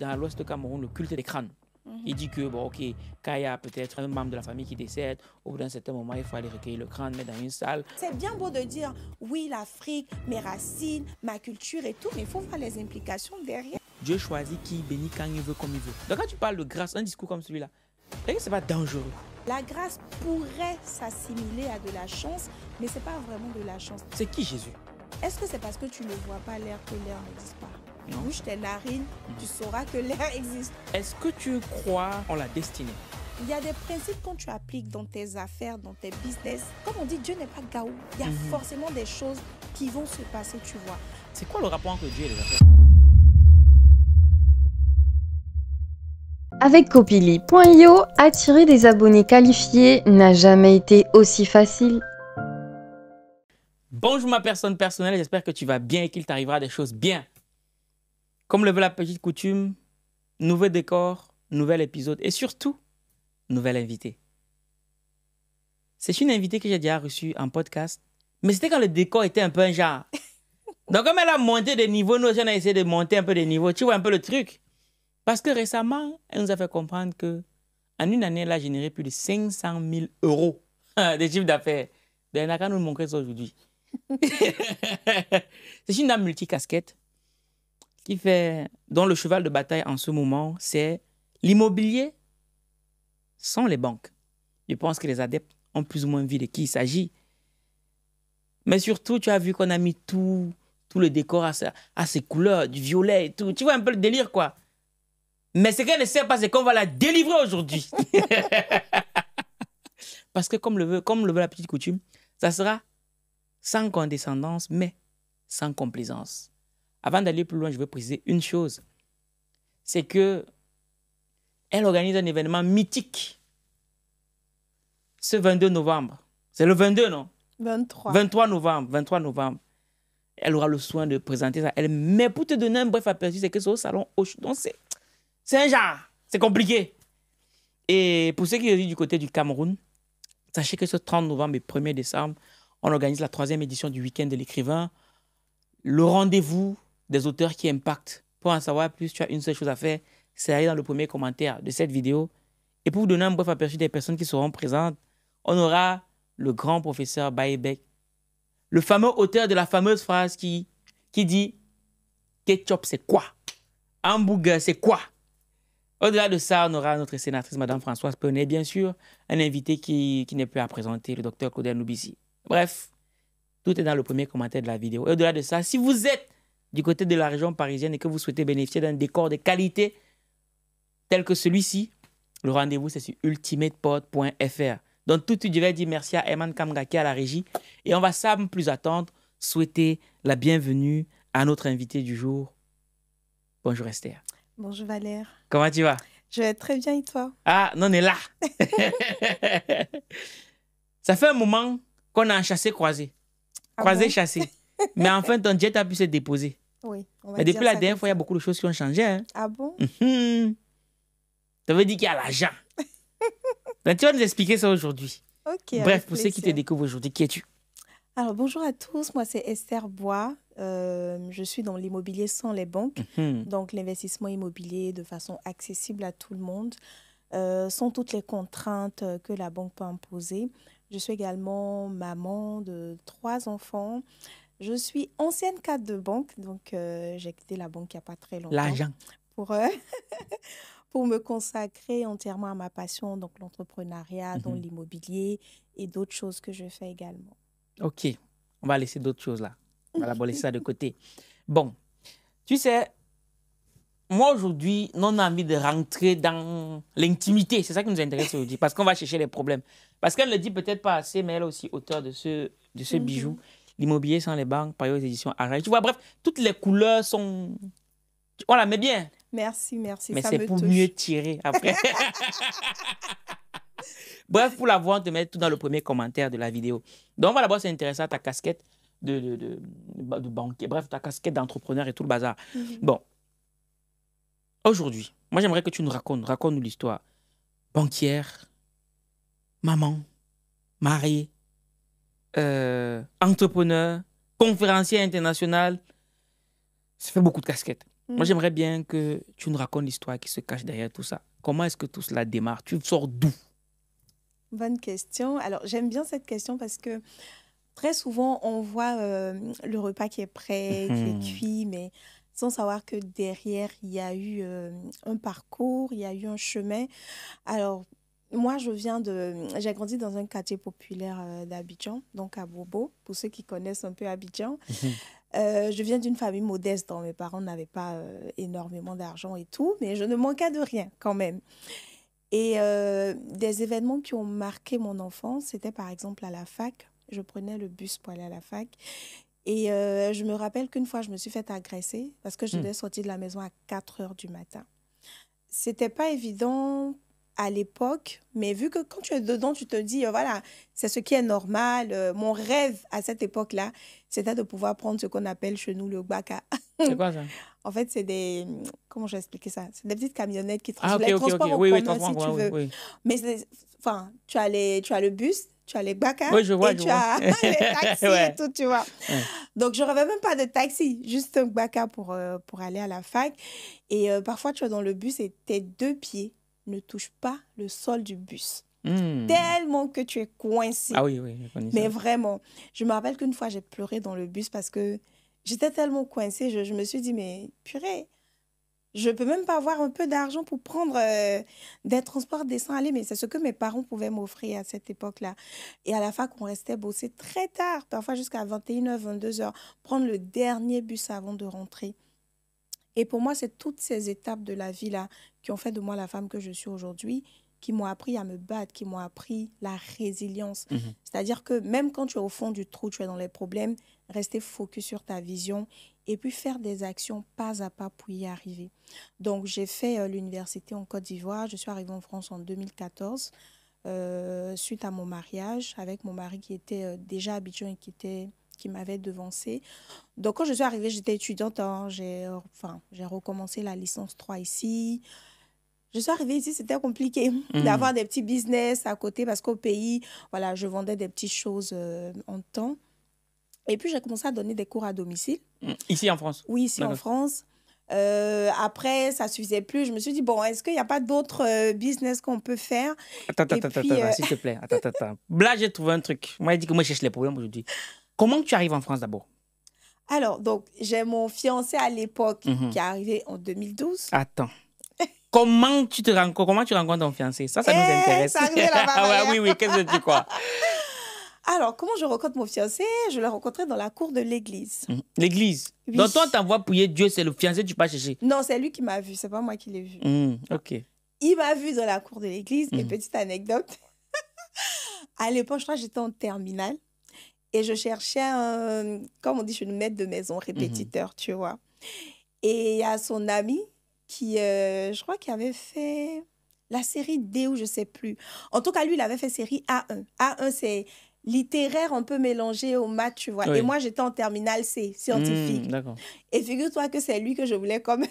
dans l'ouest du Cameroun, le culte des crânes. Mhm. Il dit que, bon, ok, quand y a peut-être un membre de la famille qui décède, au bout d'un certain moment, il faut aller recueillir le crâne, mettre dans une salle. C'est bien beau de dire, oui, l'Afrique, mes racines, ma culture et tout, mais il faut voir les implications derrière. Dieu choisit qui bénit quand il veut, comme il veut. Donc quand tu parles de grâce, un discours comme celui-là, c'est pas dangereux. La grâce pourrait s'assimiler à de la chance, mais c'est pas vraiment de la chance. C'est qui Jésus Est-ce que c'est parce que tu ne vois pas l'air que l'air n'existe pas bouche, tes narines, tu sauras que l'air existe. Est-ce que tu crois en la destinée il y a des principes quand tu appliques dans tes affaires, dans tes business. Comme on dit, Dieu n'est pas gaou. Il y a mhm. forcément des choses qui vont se passer, tu vois. C'est quoi le rapport entre Dieu et les affaires Avec Copili.io, attirer des abonnés qualifiés n'a jamais été aussi facile. Bonjour ma personne personnelle, j'espère que tu vas bien et qu'il t'arrivera des choses bien. Comme le veut la petite coutume, nouveau décor, nouvel épisode et surtout, nouvel invité. C'est une invitée que j'ai déjà reçue en podcast, mais c'était quand le décor était un peu un genre. Donc, comme elle a monté des niveaux, nous aussi, on a essayé de monter un peu des niveaux. Tu vois un peu le truc. Parce que récemment, elle nous a fait comprendre que en une année, elle a généré plus de 500 000 euros de chiffre d'affaires. Ben, elle qu'à nous montrer ça aujourd'hui. C'est une dame multicasquette fait, dont le cheval de bataille en ce moment, c'est l'immobilier sans les banques. Je pense que les adeptes ont plus ou moins vu de qui il s'agit. Mais surtout, tu as vu qu'on a mis tout, tout le décor à, ces à, ses couleurs, du violet et tout. Tu vois un peu le délire, quoi. Mais ce qu'elle ne sait pas, c'est qu'on va la délivrer aujourd'hui. Parce que comme le, veut, comme le veut la petite coutume, ça sera sans condescendance, mais sans complaisance. Avant d'aller plus loin, je veux préciser une chose. C'est que elle organise un événement mythique ce 22 novembre. C'est le 22, non 23. 23 novembre. 23 novembre. Elle aura le soin de présenter ça. Elle, mais pour te donner un bref aperçu, c'est que c'est au salon Donc, C'est un genre. C'est compliqué. Et pour ceux qui sont du côté du Cameroun, sachez que ce 30 novembre et 1er décembre, on organise la troisième édition du week-end de l'écrivain. Le rendez-vous des auteurs qui impactent. Pour en savoir plus, tu as une seule chose à faire, c'est aller dans le premier commentaire de cette vidéo. Et pour vous donner un bref aperçu des personnes qui seront présentes, on aura le grand professeur Bayebek, le fameux auteur de la fameuse phrase qui, qui dit Ketchup, c'est quoi Hamburger, c'est quoi au-delà de ça, on aura notre sénatrice, Madame Françoise Penet, bien sûr, un invité qui, qui n'est plus à présenter, le docteur Claudel Nubisi. Bref, tout est dans le premier commentaire de la vidéo. Et au-delà de ça, si vous êtes du côté de la région parisienne et que vous souhaitez bénéficier d'un décor de qualité tel que celui-ci, le rendez-vous, c'est sur ultimatepod.fr. Donc, tout de suite, je dire merci à Eman Kamgaki à la régie. Et on va sans plus attendre souhaiter la bienvenue à notre invité du jour. Bonjour Esther. Bonjour Valère. Comment tu vas Je vais très bien et toi Ah, non, on est là. Ça fait un moment qu'on a un chassé-croisé. Croisé-chassé. Ah Mais enfin, ton jet a pu se déposer. Oui. On va Mais depuis la dernière fois, il y a beaucoup de choses qui ont changé. Hein. Ah bon Tu mhm. Ça veut dire qu'il y a l'argent. Ben, tu vas nous expliquer ça aujourd'hui. Ok. Bref, pour ceux qui te hein. découvrent aujourd'hui, qui es-tu Alors, bonjour à tous. Moi, c'est Esther Bois. Euh, je suis dans l'immobilier sans les banques. Mhm. Donc, l'investissement immobilier de façon accessible à tout le monde, euh, sans toutes les contraintes que la banque peut imposer. Je suis également maman de trois enfants. Je suis ancienne cadre de banque, donc euh, j'ai quitté la banque il n'y a pas très longtemps. L'argent. Pour, euh, pour me consacrer entièrement à ma passion, donc l'entrepreneuriat, dans mhm. l'immobilier et d'autres choses que je fais également. Ok, on va laisser d'autres choses là. On va la laisser ça de côté. Bon, tu sais, moi aujourd'hui, on a envie de rentrer dans l'intimité. C'est ça qui nous intéresse aujourd'hui, parce qu'on va chercher les problèmes. Parce qu'elle ne le dit peut-être pas assez, mais elle est aussi auteur de ce, de ce mhm. bijou l'immobilier sans les banques, par les éditions Arrête. Tu vois, bref, toutes les couleurs sont. On la met bien. Merci, merci. Mais c'est pour mieux tirer après. bref, pour l'avoir, on te met tout dans le premier commentaire de la vidéo. Donc, on va d'abord s'intéresser à ta casquette de, de, banquier, bref, ta casquette d'entrepreneur et tout le bazar. Mhm. Bon. Aujourd'hui, moi, j'aimerais que tu nous racontes, raconte-nous l'histoire. Banquière, maman, mariée, euh, entrepreneur, conférencier international. Ça fait beaucoup de casquettes. Mm. Moi, j'aimerais bien que tu nous racontes l'histoire qui se cache derrière tout ça. Comment est-ce que tout cela démarre Tu sors d'où Bonne question. Alors, j'aime bien cette question parce que très souvent, on voit euh, le repas qui est prêt, qui est mhm. cuit, mais sans savoir que derrière, il y a eu euh, un parcours, il y a eu un chemin. Alors, moi, je viens de. J'ai grandi dans un quartier populaire euh, d'Abidjan, donc à Bobo, pour ceux qui connaissent un peu Abidjan. Mhm. Euh, je viens d'une famille modeste, dont hein. mes parents n'avaient pas euh, énormément d'argent et tout, mais je ne manquais de rien quand même. Et des événements qui ont marqué mon enfance, c'était par exemple à la fac. Je prenais le bus pour aller à la fac. Et je me rappelle qu'une fois, je me suis fait agresser parce que je hmm. devais sortir de la maison à 4 heures du matin. C'était pas évident à l'époque, mais vu que quand tu es dedans, tu te dis, euh, voilà, c'est ce qui est normal. Euh, mon rêve à cette époque-là, c'était de pouvoir prendre ce qu'on appelle chez nous le baka. C'est quoi ça En fait, c'est des. Mm, comment j'ai expliqué ça C'est des petites camionnettes qui ah, okay, les oui, oui, oui, veux. Mais enfin, tu as, les, tu as le bus, tu as les bacs oui, je vois, et je tu vois. as les taxis et tout, tu vois. Donc, je n'avais même pas de taxi, juste un bac pour, euh, pour aller à la fac. Et parfois, tu es dans le bus et tes deux pieds ne touche pas le sol du bus. Hmm. Tellement que tu es coincé. Ah oui, oui, Mais vraiment, je me rappelle qu'une fois, j'ai pleuré dans le bus parce que j'étais tellement coincée. Je, me suis dit, mais purée, je peux même pas avoir un peu d'argent pour prendre euh, des transports décents. Allez, mais c'est ce que mes parents pouvaient m'offrir à cette époque-là. Et à la fac, on restait bosser très tard, parfois jusqu'à 21h, 22h, prendre le dernier bus avant de rentrer. Et pour moi, c'est toutes ces étapes de la vie-là qui ont fait de moi la femme que je suis aujourd'hui, qui m'ont appris à me battre, qui m'ont appris la résilience. Mhm. C'est-à-dire que même quand tu es au fond du trou, tu es dans les problèmes, rester focus sur ta vision et puis faire des actions pas à pas pour y arriver. Donc, j'ai fait euh, l'université en Côte d'Ivoire. Je suis arrivée en France en 2014, euh, suite à mon mariage avec mon mari qui était euh, déjà habitué et qui était qui m'avait devancé. Donc, quand je suis arrivée, j'étais étudiante. Hein, j'ai enfin, recommencé la licence 3 ici. Je suis arrivée ici, c'était compliqué hmm. d'avoir des petits business à côté parce qu'au pays, voilà, je vendais des petites choses euh, en temps. Et puis, j'ai commencé à donner des cours à domicile. Hmm. Ici en France Oui, ici en France. Euh, après, ça suffisait plus. Je me suis dit, bon, est-ce qu'il n'y a pas d'autres euh, business qu'on peut faire Attends, attends, attends, s'il te plaît. Attends, attends. Là, j'ai trouvé un truc. Moi, il dit que moi, je cherche les problèmes aujourd'hui. Comment tu arrives en France d'abord alors, donc, j'ai mon fiancé à l'époque mhm. qui est arrivé en 2012. Attends. comment, tu te rencontres, comment tu rencontres ton fiancé Ça, ça nous eh, intéresse. Ça oui, oui, qu'est-ce que tu crois Alors, comment je rencontre mon fiancé Je l'ai rencontré dans la cour de l'église. Mhm. L'église oui. Donc, toi, t'envoies prier Dieu, c'est le fiancé que tu pas chercher. Non, c'est lui qui m'a vu, c'est pas moi qui l'ai vu. Mhm, ok. Il m'a vu dans la cour de l'église. Et petite anecdote, à l'époque, je crois que j'étais en terminale. Et je cherchais un, comme on dit, je suis une maître de maison, répétiteur, mhm. tu vois. Et il y a son ami qui, euh, je crois, qu'il avait fait la série D ou je sais plus. En tout cas, lui, il avait fait série A1. A1, c'est littéraire un peu mélangé au maths, tu vois. Et moi, j'étais en terminale C, scientifique. Hmm, et figure-toi que c'est lui que je voulais comme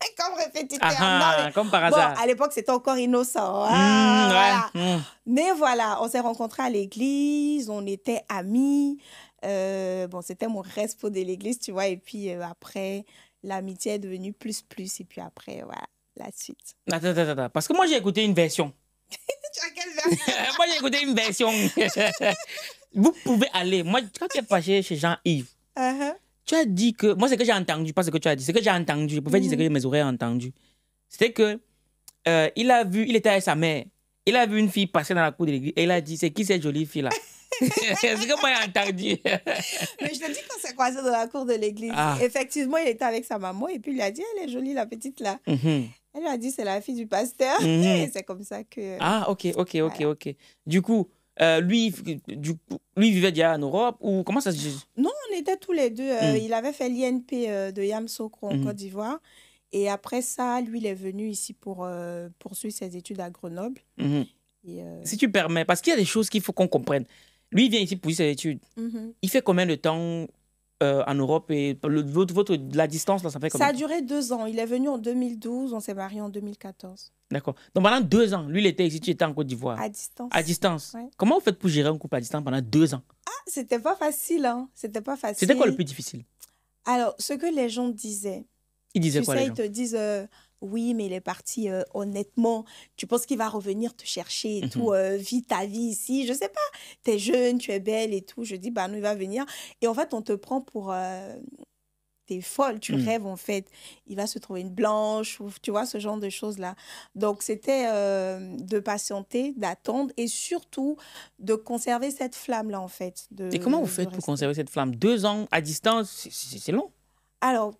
comme ah, ah, Comme par hasard. Bon, à l'époque, c'était encore innocent. Hein, mmh, mmh. Mais voilà, on s'est rencontrés à l'église, on était amis. Euh, bon, c'était mon respo de l'église, tu vois. Et puis euh, après, l'amitié est devenue plus, plus. Et puis après, voilà, la suite. Attends, attends, attends. Parce que moi, j'ai écouté une version. tu as quelle version Moi, j'ai écouté une version. Vous pouvez aller. Moi, quand tu es passé chez Jean-Yves, uh-huh tu as dit que. Moi, ce que j'ai entendu, pas ce que tu as dit, ce que j'ai entendu, je pouvais dire ce que mm. mes oreilles ont entendu. C'était que euh, il a vu, il était avec sa mère, il a vu une fille passer dans la cour de l'église et il a dit C'est qui cette jolie fille-là C'est ce que moi, j'ai entendu Mais je te dis qu'on s'est croisé dans la cour de l'église. Ah. Effectivement, il était avec sa maman et puis il a dit Elle est jolie, la petite là. Mm-hmm. Elle lui a dit C'est la fille du pasteur. Mm-hmm. Et c'est comme ça que. Ah, ok, ok, ok, ok. Du coup. Euh, lui, du, lui vivait déjà en Europe ou comment ça se Non, on était tous les deux. Euh, mm. Il avait fait l'INP euh, de Yamso en mm. Côte d'Ivoire. Et après ça, lui, il est venu ici pour poursuivre ses études à Grenoble. Mm-hmm. si tu permets, parce qu'il y a des choses qu'il faut qu'on comprenne. Lui, vient ici pour ses études. Mm-hmm. Il fait combien de temps euh, en Europe et votre, la distance, là, ça fait combien Ça a duré deux ans. Il est venu en 2012, on s'est marié en 2014. D'accord. Donc pendant deux ans, lui, il était ici, tu étais en Côte d'Ivoire. À distance. À distance. Comment vous faites pour gérer un couple à distance pendant deux ans Ah, c'était pas facile, hein. C'était pas facile. C'était quoi le plus difficile Alors, ce que les gens disaient. Ils disaient quoi les gens Ils te disent. Euh, oui, mais il est parti euh, honnêtement. Tu penses qu'il va revenir te chercher et tout, mhm. euh, vis ta vie ici, je sais pas. Tu es jeune, tu es belle et tout. Je dis, bah non, il va venir. Et en fait, on te prend pour. Tu euh, T'es folle, tu mhm. rêves en fait. Il va se trouver une blanche, ou, tu vois, ce genre de choses-là. Donc, c'était de patienter, d'attendre et surtout de conserver cette flamme-là en fait. De, et comment vous faites pour conserver cette flamme Deux ans à distance, c'est long. Alors,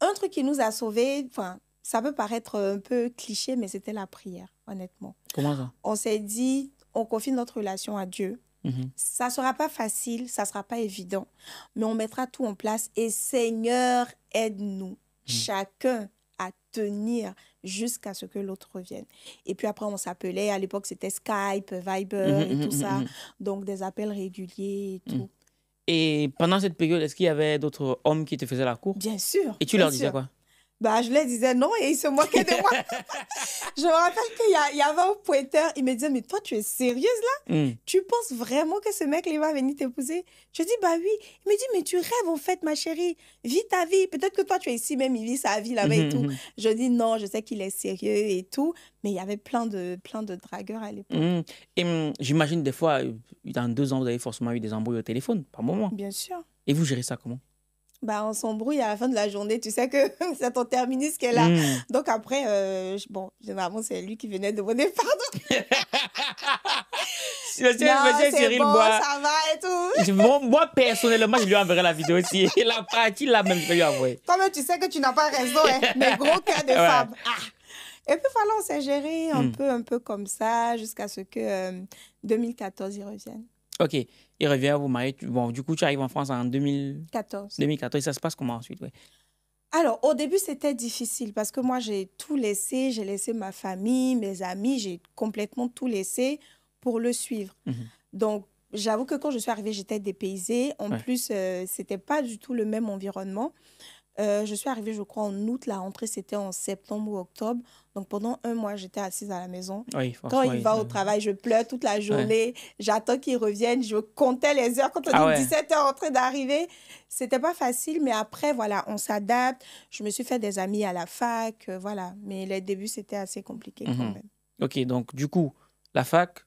un truc qui nous a sauvés, enfin, ça peut paraître un peu cliché, mais c'était la prière, honnêtement. Comment ça On s'est dit, on confie notre relation à Dieu. Mhm. Ça ne sera pas facile, ça ne sera pas évident, mais on mettra tout en place. Et Seigneur, aide-nous, mhm. chacun, à tenir jusqu'à ce que l'autre revienne. Et puis après, on s'appelait. À l'époque, c'était Skype, Viber mhm, et tout ça. Donc, des appels réguliers et tout. Et pendant cette période, est-ce qu'il y avait d'autres hommes qui te faisaient la cour Bien sûr. Et tu leur disais quoi ben, je leur disais non et ils se moquaient de moi. je me rappelle qu'il y, avait un pointeur, il me disait, mais toi, tu es sérieuse là mm. Tu penses vraiment que ce mec, il va venir t'épouser Je dis, bah oui. Il me dit, mais tu rêves en fait, ma chérie. Vis ta vie. Peut-être que toi, tu es ici même, il vit sa vie là-bas et mm-hmm, tout. Mm-hmm. Je dis, non, je sais qu'il est sérieux et tout. Mais il y avait plein de, plein de dragueurs à l'époque. Mm. Et mm, j'imagine des fois, euh, dans deux ans, vous avez forcément eu des embrouilles au téléphone, par moment. Bien sûr. Et vous gérez ça comment bah, on s'embrouille à la fin de la journée. Tu sais que c'est ton terminus qui est là. Hmm. Donc après, euh, bon, généralement, c'est lui qui venait de me départ. pardon. non, monsieur Cyril bon, ça va et tout. moi, personnellement, je lui enverrai la vidéo aussi. la partie là même, je lui envoyer. Toi-même, tu sais que tu n'as pas raison, hein. mais gros cœur de femme. Ah. Et puis voilà, on s'est géré un, hmm. peu, un peu comme ça jusqu'à ce que 2014, euh, y revienne. OK. Il revient, vous mariez. Bon, du coup, tu arrives en France en 2014. 2014. Ça se passe comment ensuite Alors, au début, c'était difficile parce que moi, j'ai tout laissé. J'ai laissé ma famille, mes amis. J'ai complètement tout laissé pour le suivre. Mhm. Donc, j'avoue que quand je suis arrivée, j'étais dépaysée. En plus, euh, c'était pas du tout le même environnement. Euh, je suis arrivée, je crois, en août. La rentrée, c'était en septembre ou octobre. Donc, pendant un mois, j'étais assise à la maison. quand il va au travail, je pleure toute la journée. J'attends qu'il revienne. Je comptais les heures. Quand on est ah dit 17 h en train d'arriver, c'était pas facile. Mais après, voilà, on s'adapte. Je me suis fait des amis à la fac. Euh, voilà. Mais les débuts, c'était assez compliqué quand mhm. même. OK. Donc, du coup, la fac,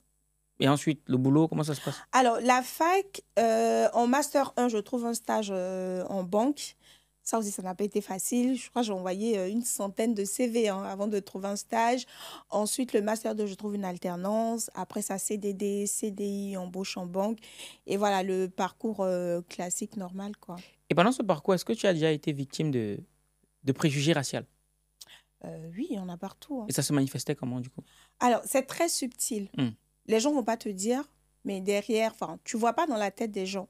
et ensuite, le boulot, comment ça se passe Alors, la fac, euh, en Master 1, je trouve un stage en banque. Ça aussi, ça n'a pas été facile. Je crois que j'ai envoyé euh, une centaine de CV hein, avant de trouver un stage. Ensuite, le master de je trouve une alternance. Après ça, CDD, CDI, embauche en banque. Et voilà, le parcours euh, classique, normal. quoi. Et pendant ce parcours, est-ce que tu as déjà été victime de, de préjugés raciaux euh, Oui, il y en a partout. Hein. Et ça se manifestait comment, du coup Alors, c'est très subtil. Hmm. Les gens vont pas te dire, mais derrière, tu tu vois pas dans la tête des gens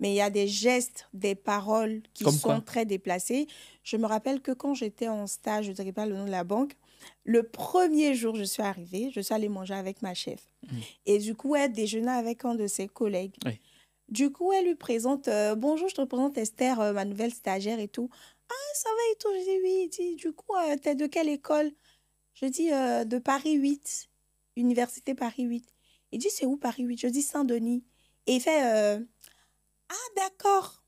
mais il y a des gestes, des paroles qui sont très déplacés. Je me rappelle que quand j'étais en stage, je ne dirais pas le nom de la banque, le premier jour, je suis arrivée, je suis allée manger avec ma chef. Mmh. Et du coup, elle déjeunait avec un de ses collègues. Du coup, elle lui présente euh, Bonjour, je te présente Esther, euh, ma nouvelle stagiaire et tout. Ah, ça va et tout. Je dis Oui. Dit, du coup, euh, t'es de quelle école Je dis De Paris 8, Université Paris 8. Il dit C'est où Paris 8 Je dis Saint-Denis. Et il fait ah, d'accord.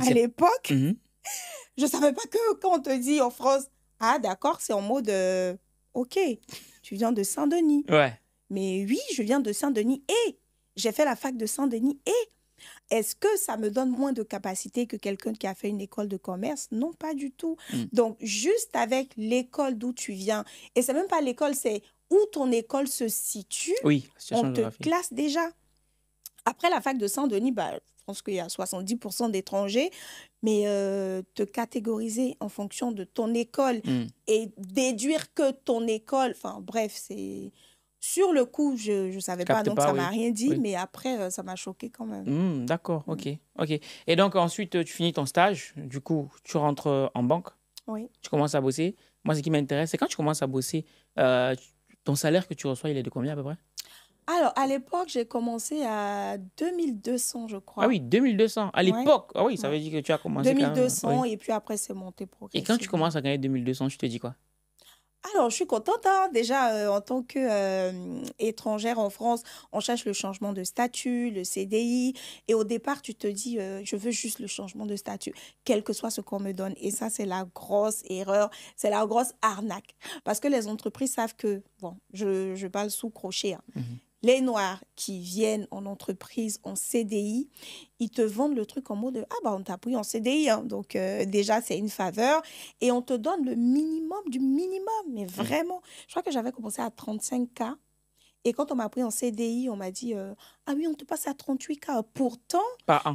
À l'époque, mm-hmm. je ne savais pas que quand on te dit en France, ah, d'accord, c'est en mot de euh, « ok, tu viens de Saint-Denis. Ouais. Mais oui, je viens de Saint-Denis et j'ai fait la fac de Saint-Denis et est-ce que ça me donne moins de capacité que quelqu'un qui a fait une école de commerce Non, pas du tout. Mm. Donc, juste avec l'école d'où tu viens, et c'est même pas l'école, c'est où ton école se situe, oui, on te classe déjà. Après la fac de Saint-Denis, bah, je pense qu'il y a 70% d'étrangers, mais euh, te catégoriser en fonction de ton école hmm. et déduire que ton école, enfin bref, c'est... Sur le coup, je ne savais pas, donc ça ne m'a rien dit, mais après, euh, ça m'a choqué quand même. Hmm, d'accord, ok, hmm. ok. Et donc ensuite, tu finis ton stage, du coup, tu rentres euh, en banque, oui. tu commences à bosser. Moi, ce qui m'intéresse, c'est quand tu commences à bosser, ton salaire que tu reçois, il est de combien à peu près alors, à l'époque, j'ai commencé à 2200, je crois. Ah oui, 2200. À l'époque, ah oui, ça veut dire que tu as commencé 2200 quand et puis après, c'est monté progressivement. Et quand tu commences à gagner 2200, tu te dis quoi alors, je suis contente. Hein. Déjà, euh, en tant qu'étrangère euh, en France, on cherche le changement de statut, le CDI. Et au départ, tu te dis, euh, je veux juste le changement de statut, quel que soit ce qu'on me donne. Et ça, c'est la grosse erreur, c'est la grosse arnaque. Parce que les entreprises savent que, bon, je, je parle sous crochet, hein. mhm les Noirs qui viennent en entreprise en CDI, ils te vendent le truc en mode ⁇ Ah bah on t'a pris en CDI, hein. donc euh, déjà c'est une faveur, et on te donne le minimum du minimum, mais mmh. vraiment, je crois que j'avais commencé à 35K, et quand on m'a pris en CDI, on m'a dit euh, Ah oui, on te passe à 38K. Pourtant,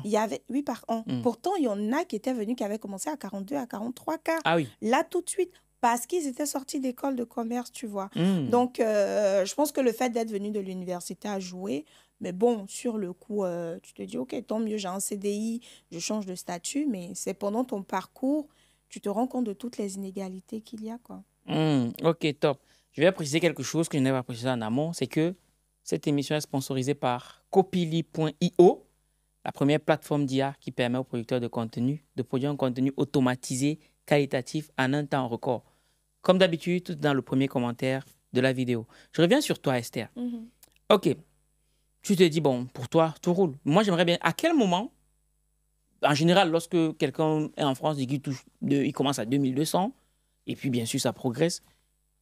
Il y avait, oui, par an. Mmh. Pourtant, il y en a qui étaient venus qui avaient commencé à 42, à 43K. Ah oui. Là, tout de suite, parce qu'ils étaient sortis d'école de commerce, tu vois. Hmm. Donc, euh, je pense que le fait d'être venu de l'université a joué. Mais bon, sur le coup, euh, tu te dis, OK, tant mieux, j'ai un CDI, je change de statut. Mais c'est pendant ton parcours, tu te rends compte de toutes les inégalités qu'il y a, quoi. Hmm, OK, top. Je vais préciser quelque chose que je n'avais pas précisé en amont, c'est que cette émission est sponsorisée par copili.io, la première plateforme d'IA qui permet aux producteurs de contenu de produire un contenu automatisé qualitatif en un temps record. Comme d'habitude, dans le premier commentaire de la vidéo. Je reviens sur toi, Esther. Mhm. OK. Tu te dis, bon, pour toi, tout roule. Moi, j'aimerais bien. À quel moment, en général, lorsque quelqu'un est en France, il, touche de, il commence à 2200, et puis bien sûr, ça progresse.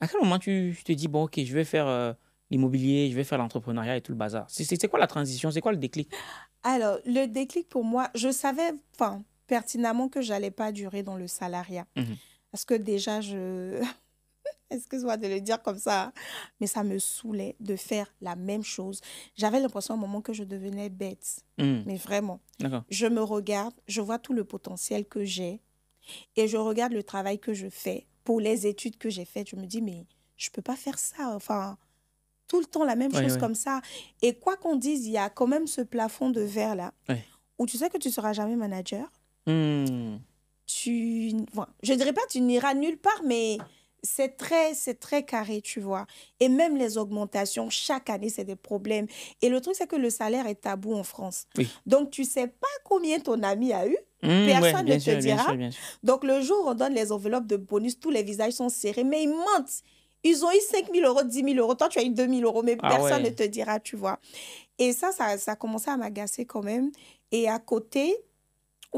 À quel moment tu, te dis, bon, OK, je vais faire. Euh, l'immobilier, je vais faire l'entrepreneuriat et tout le bazar. C'est quoi la transition C'est quoi le déclic Alors, le déclic pour moi, je savais, enfin, pertinemment que j'allais pas durer dans le salariat. Mmh. Parce que déjà, je... Excuse-moi de le dire comme ça, mais ça me saoulait de faire la même chose. J'avais l'impression au moment que je devenais bête, mmh. mais vraiment. Je me regarde, je vois tout le potentiel que j'ai et je regarde le travail que je fais pour les études que j'ai faites. Je me dis, mais je peux pas faire ça. Enfin, tout le temps la même chose comme ça. Et quoi qu'on dise, il y a quand même ce plafond de verre là où tu sais que tu seras jamais manager, Hmm. Tu, je dirais pas tu n'iras nulle part, mais c'est très, c'est très carré, tu vois. Et même les augmentations, chaque année, c'est des problèmes. Et le truc, c'est que le salaire est tabou en France. Donc, tu sais pas combien ton ami a eu. Hmm, personne ne te dira. Donc, le jour on donne les enveloppes de bonus, tous les visages sont serrés, mais ils mentent. Ils ont eu 5 000 euros, 10 000 euros. Toi, tu as eu 2 000 euros, mais ah personne ne te dira, tu vois. Et ça, ça, ça à m'agacer quand même. Et à côté,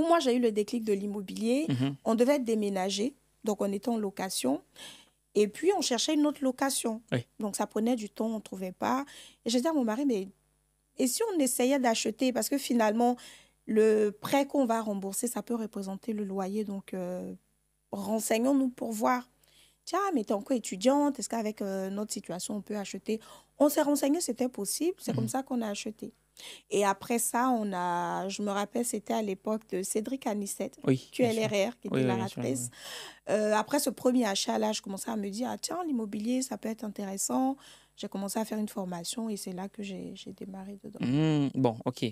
moi j'ai eu le déclic de l'immobilier, mhm. on devait déménager, donc on était en location. Et puis, on cherchait une autre location. Donc, ça prenait du temps, on ne trouvait pas. Et j'ai dit à mon mari, mais et si on essayait d'acheter Parce que finalement, le prêt qu'on va rembourser, ça peut représenter le loyer. Donc, euh, renseignons-nous pour voir. Tiens, ah, mais tu es encore étudiante, est-ce qu'avec euh, notre situation, on peut acheter On s'est renseigné, c'était possible. C'est comme mhm. ça qu'on a acheté. Et après ça, on a, je me rappelle, c'était à l'époque de Cédric Anissette, oui, QLRR, qui était oui, narratrice. Euh, après ce premier achat-là, je commençais à me dire, ah, tiens, l'immobilier, ça peut être intéressant. J'ai commencé à faire une formation et c'est là que j'ai démarré dedans. Mmh, bon, ok.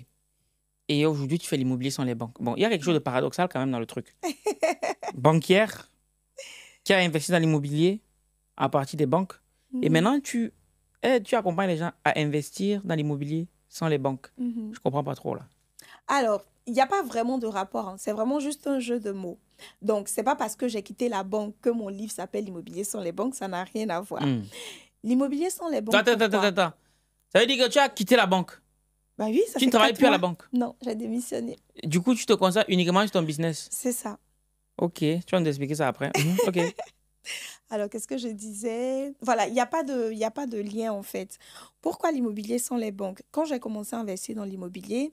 Et aujourd'hui, tu fais l'immobilier sans les banques. Bon, il y a quelque chose de paradoxal quand même dans le truc. Banquière qui a investi dans l'immobilier à partir des banques. Et mhm. maintenant, tu, tu accompagnes les gens à investir dans l'immobilier sans les banques. Mhm. Je comprends pas trop là. Alors, il n'y a pas vraiment de rapport, hein. c'est vraiment juste un jeu de mots. Donc, c'est pas parce que j'ai quitté la banque que mon livre s'appelle Immobilier sans les banques, ça n'a rien à voir. Hmm. L'immobilier sans les banques. Ça veut dire que tu as quitté la banque Bah oui, ça Tu ne travailles plus à la banque Non, j'ai démissionné. Du coup, tu te concentres uniquement sur ton business C'est ça. Ok, tu vas me expliquer ça après. Mhm, ok. Alors, qu'est-ce que je disais Voilà, il n'y a, pas de, a pas de lien en fait. Pourquoi l'immobilier sans les banques Quand j'ai commencé à investir dans l'immobilier,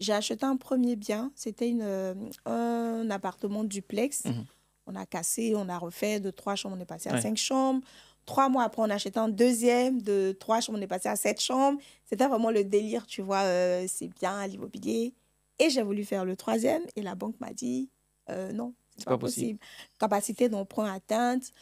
j'ai acheté un premier bien. C'était euh, un appartement duplex. Mhm. On a cassé, on a refait de trois chambres, on est passé à cinq chambres. Trois mois après, on a acheté un deuxième de trois chambres, on est passé à sept chambres. C'était vraiment le délire, tu vois. Euh, c'est bien l'immobilier. Et j'ai voulu faire le troisième et la banque m'a dit euh, non, c'est pas, possible. possible. Capacité d'emprunt atteinte.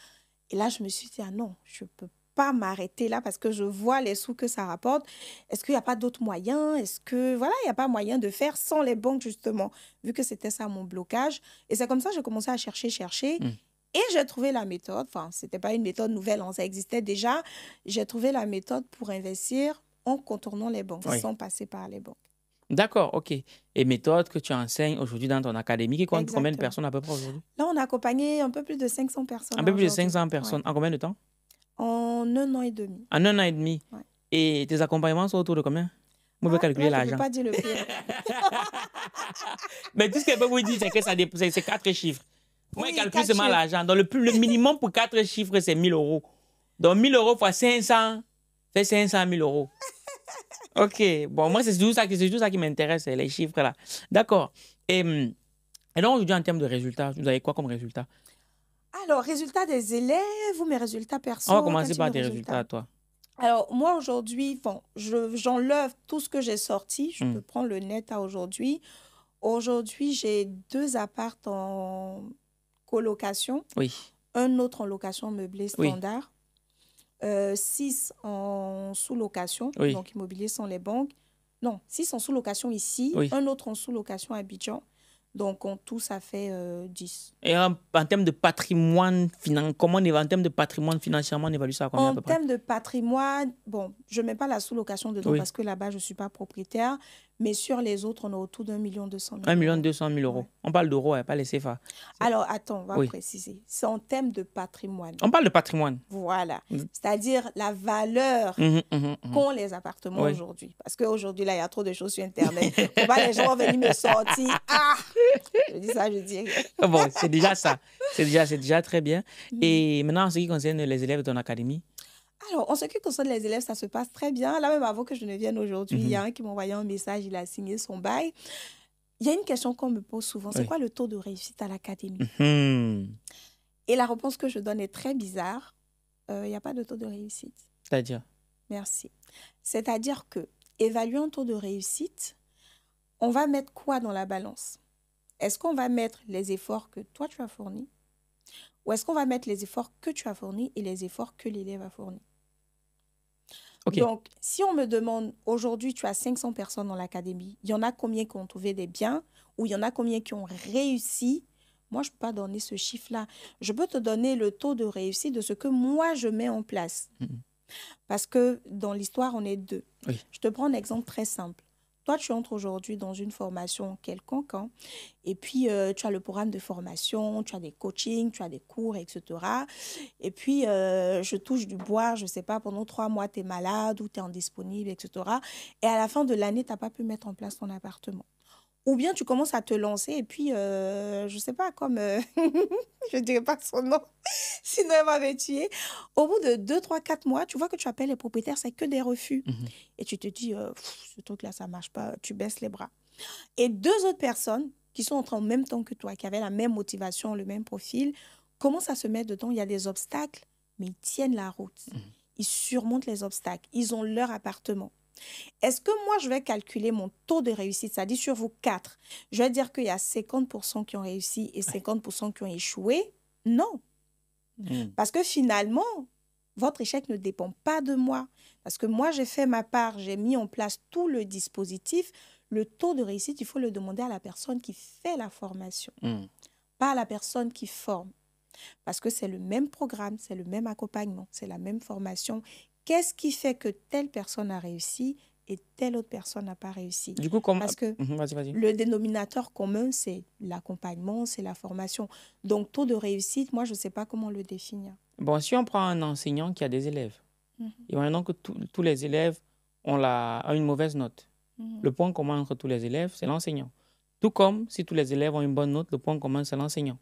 Et là, je me suis dit, ah non, je ne peux pas m'arrêter là parce que je vois les sous que ça rapporte. Est-ce qu'il n'y a pas d'autres moyens Est-ce que, voilà, il n'y a pas moyen de faire sans les banques, justement, vu que c'était ça mon blocage. Et c'est comme ça que j'ai commencé à chercher, chercher. Hmm. Et j'ai trouvé la méthode, enfin, ce n'était pas une méthode nouvelle, hein, ça existait déjà. J'ai trouvé la méthode pour investir en contournant les banques, sans passer par les banques. D'accord, ok. Et méthode que tu enseignes aujourd'hui dans ton académie, qui compte combien de personnes à peu près aujourd'hui Là, on a accompagné un peu plus de 500 personnes. Un peu plus de 500 personnes. En combien de temps En un an et demi. En un an et demi. Et tes accompagnements sont autour de combien Moi, ah, je calculer l'argent. je ne pas dire le prix. Mais tout ce qu'elle peut vous dire, c'est que ça c'est quatre chiffres. Moi, je calcule seulement l'argent. Donc, le, minimum pour quatre chiffres, c'est 1000 euros. Donc, 1000 euros fois 500, c'est 500 000 euros. Ok, bon, moi, c'est tout ça, ça qui m'intéresse, les chiffres là. D'accord. Et, donc, aujourd'hui, en termes de résultats, vous avez quoi comme résultat Alors, résultats des élèves ou mes résultats perso On va commencer par tes résultats, toi. Alors, moi, aujourd'hui, bon, j'enlève tout ce que j'ai sorti. Je hmm. prends prends le net à aujourd'hui. Aujourd'hui, j'ai deux appartes en colocation. Oui. Un autre en location meublée standard. Oui. 6 euh, en sous-location, donc immobilier sans les banques. Non, 6 en sous-location ici, un autre en sous-location à Abidjan. Donc, en tout, ça fait 10. Euh, Et en, termes de patrimoine, comment on, en termes de patrimoine financièrement, on évalue ça à combien En termes de patrimoine, bon, je ne mets pas la sous-location dedans parce que là-bas, je ne suis pas propriétaire, mais sur les autres, on est autour d'un million deux cent mille. Un million deux cent mille euros. On parle d'euros, hein, pas les CFA. Alors, attends, on va préciser. C'est en thème de patrimoine. On parle de patrimoine. Voilà. Mm. C'est-à-dire la valeur mm-hmm, mm-hmm, mm-hmm. qu'ont les appartements aujourd'hui. Parce qu'aujourd'hui, là, il y a trop de choses sur Internet. Pourquoi les gens vont venir me sortir Ah Je dis ça, je dis. bon, c'est déjà ça. C'est déjà, déjà très bien. Mm. Et maintenant, en ce qui concerne les élèves de ton académie, alors, en ce qui concerne les élèves, ça se passe très bien. Là même, avant que je ne vienne aujourd'hui, il y a mhm. un qui m'envoyait un message, il a signé son bail. Il y a une question qu'on me pose souvent, c'est quoi le taux de réussite à l'académie mhm. Et la réponse que je donne est très bizarre. Euh, il n'y a pas de taux de réussite. C'est-à-dire Merci. C'est-à-dire que, évaluant un taux de réussite, on va mettre quoi dans la balance Est-ce qu'on va mettre les efforts que toi tu as fournis Ou est-ce qu'on va mettre les efforts que tu as fournis et les efforts que l'élève a fournis donc, si on me demande aujourd'hui, tu as 500 personnes dans l'académie, il y en a combien qui ont trouvé des biens ou il y en a combien qui ont réussi Moi, je ne peux pas donner ce chiffre-là. Je peux te donner le taux de réussite de ce que moi, je mets en place. Parce que dans l'histoire, on est deux. Je te prends un exemple très simple toi, tu entres aujourd'hui dans une formation quelconque, hein. et puis euh, tu as le programme de formation, tu as des coachings, tu as des cours, etc. Et puis, euh, je touche du bois, je ne sais pas, pendant trois mois, tu es malade ou tu es indisponible, etc. Et à la fin de l'année, tu n'as pas pu mettre en place ton appartement. Ou bien tu commences à te lancer et puis, euh, je sais pas, comme, euh, je ne dirais pas son nom, sinon elle m'avait tué. Au bout de 2, 3, 4 mois, tu vois que tu appelles les propriétaires, c'est que des refus. Mhm. Et tu te dis, euh, ce truc-là, ça marche pas, tu baisses les bras. Et deux autres personnes qui sont entrées en même temps que toi, qui avaient la même motivation, le même profil, commencent à se mettre dedans. Il y a des obstacles, mais ils tiennent la route. Mhm. Ils surmontent les obstacles. Ils ont leur appartement. Est-ce que moi, je vais calculer mon taux de réussite, c'est-à-dire sur vous quatre, je vais dire qu'il y a 50% qui ont réussi et 50% qui ont échoué Non. Hmm. Parce que finalement, votre échec ne dépend pas de moi. Parce que moi, j'ai fait ma part, j'ai mis en place tout le dispositif. Le taux de réussite, il faut le demander à la personne qui fait la formation, hmm. pas à la personne qui forme. Parce que c'est le même programme, c'est le même accompagnement, c'est la même formation Qu'est-ce qui fait que telle personne a réussi et telle autre personne n'a pas réussi. Du coup, Parce que mhm, le dénominateur commun, c'est l'accompagnement, c'est la formation. Donc, taux de réussite, moi, je ne sais pas comment le définir. Bon, si on prend un enseignant qui a des élèves, il mhm. et maintenant que tous les élèves ont, une mauvaise note, mhm. le point commun entre tous les élèves, c'est l'enseignant. Tout comme si tous les élèves ont une bonne note, le point commun, c'est l'enseignant.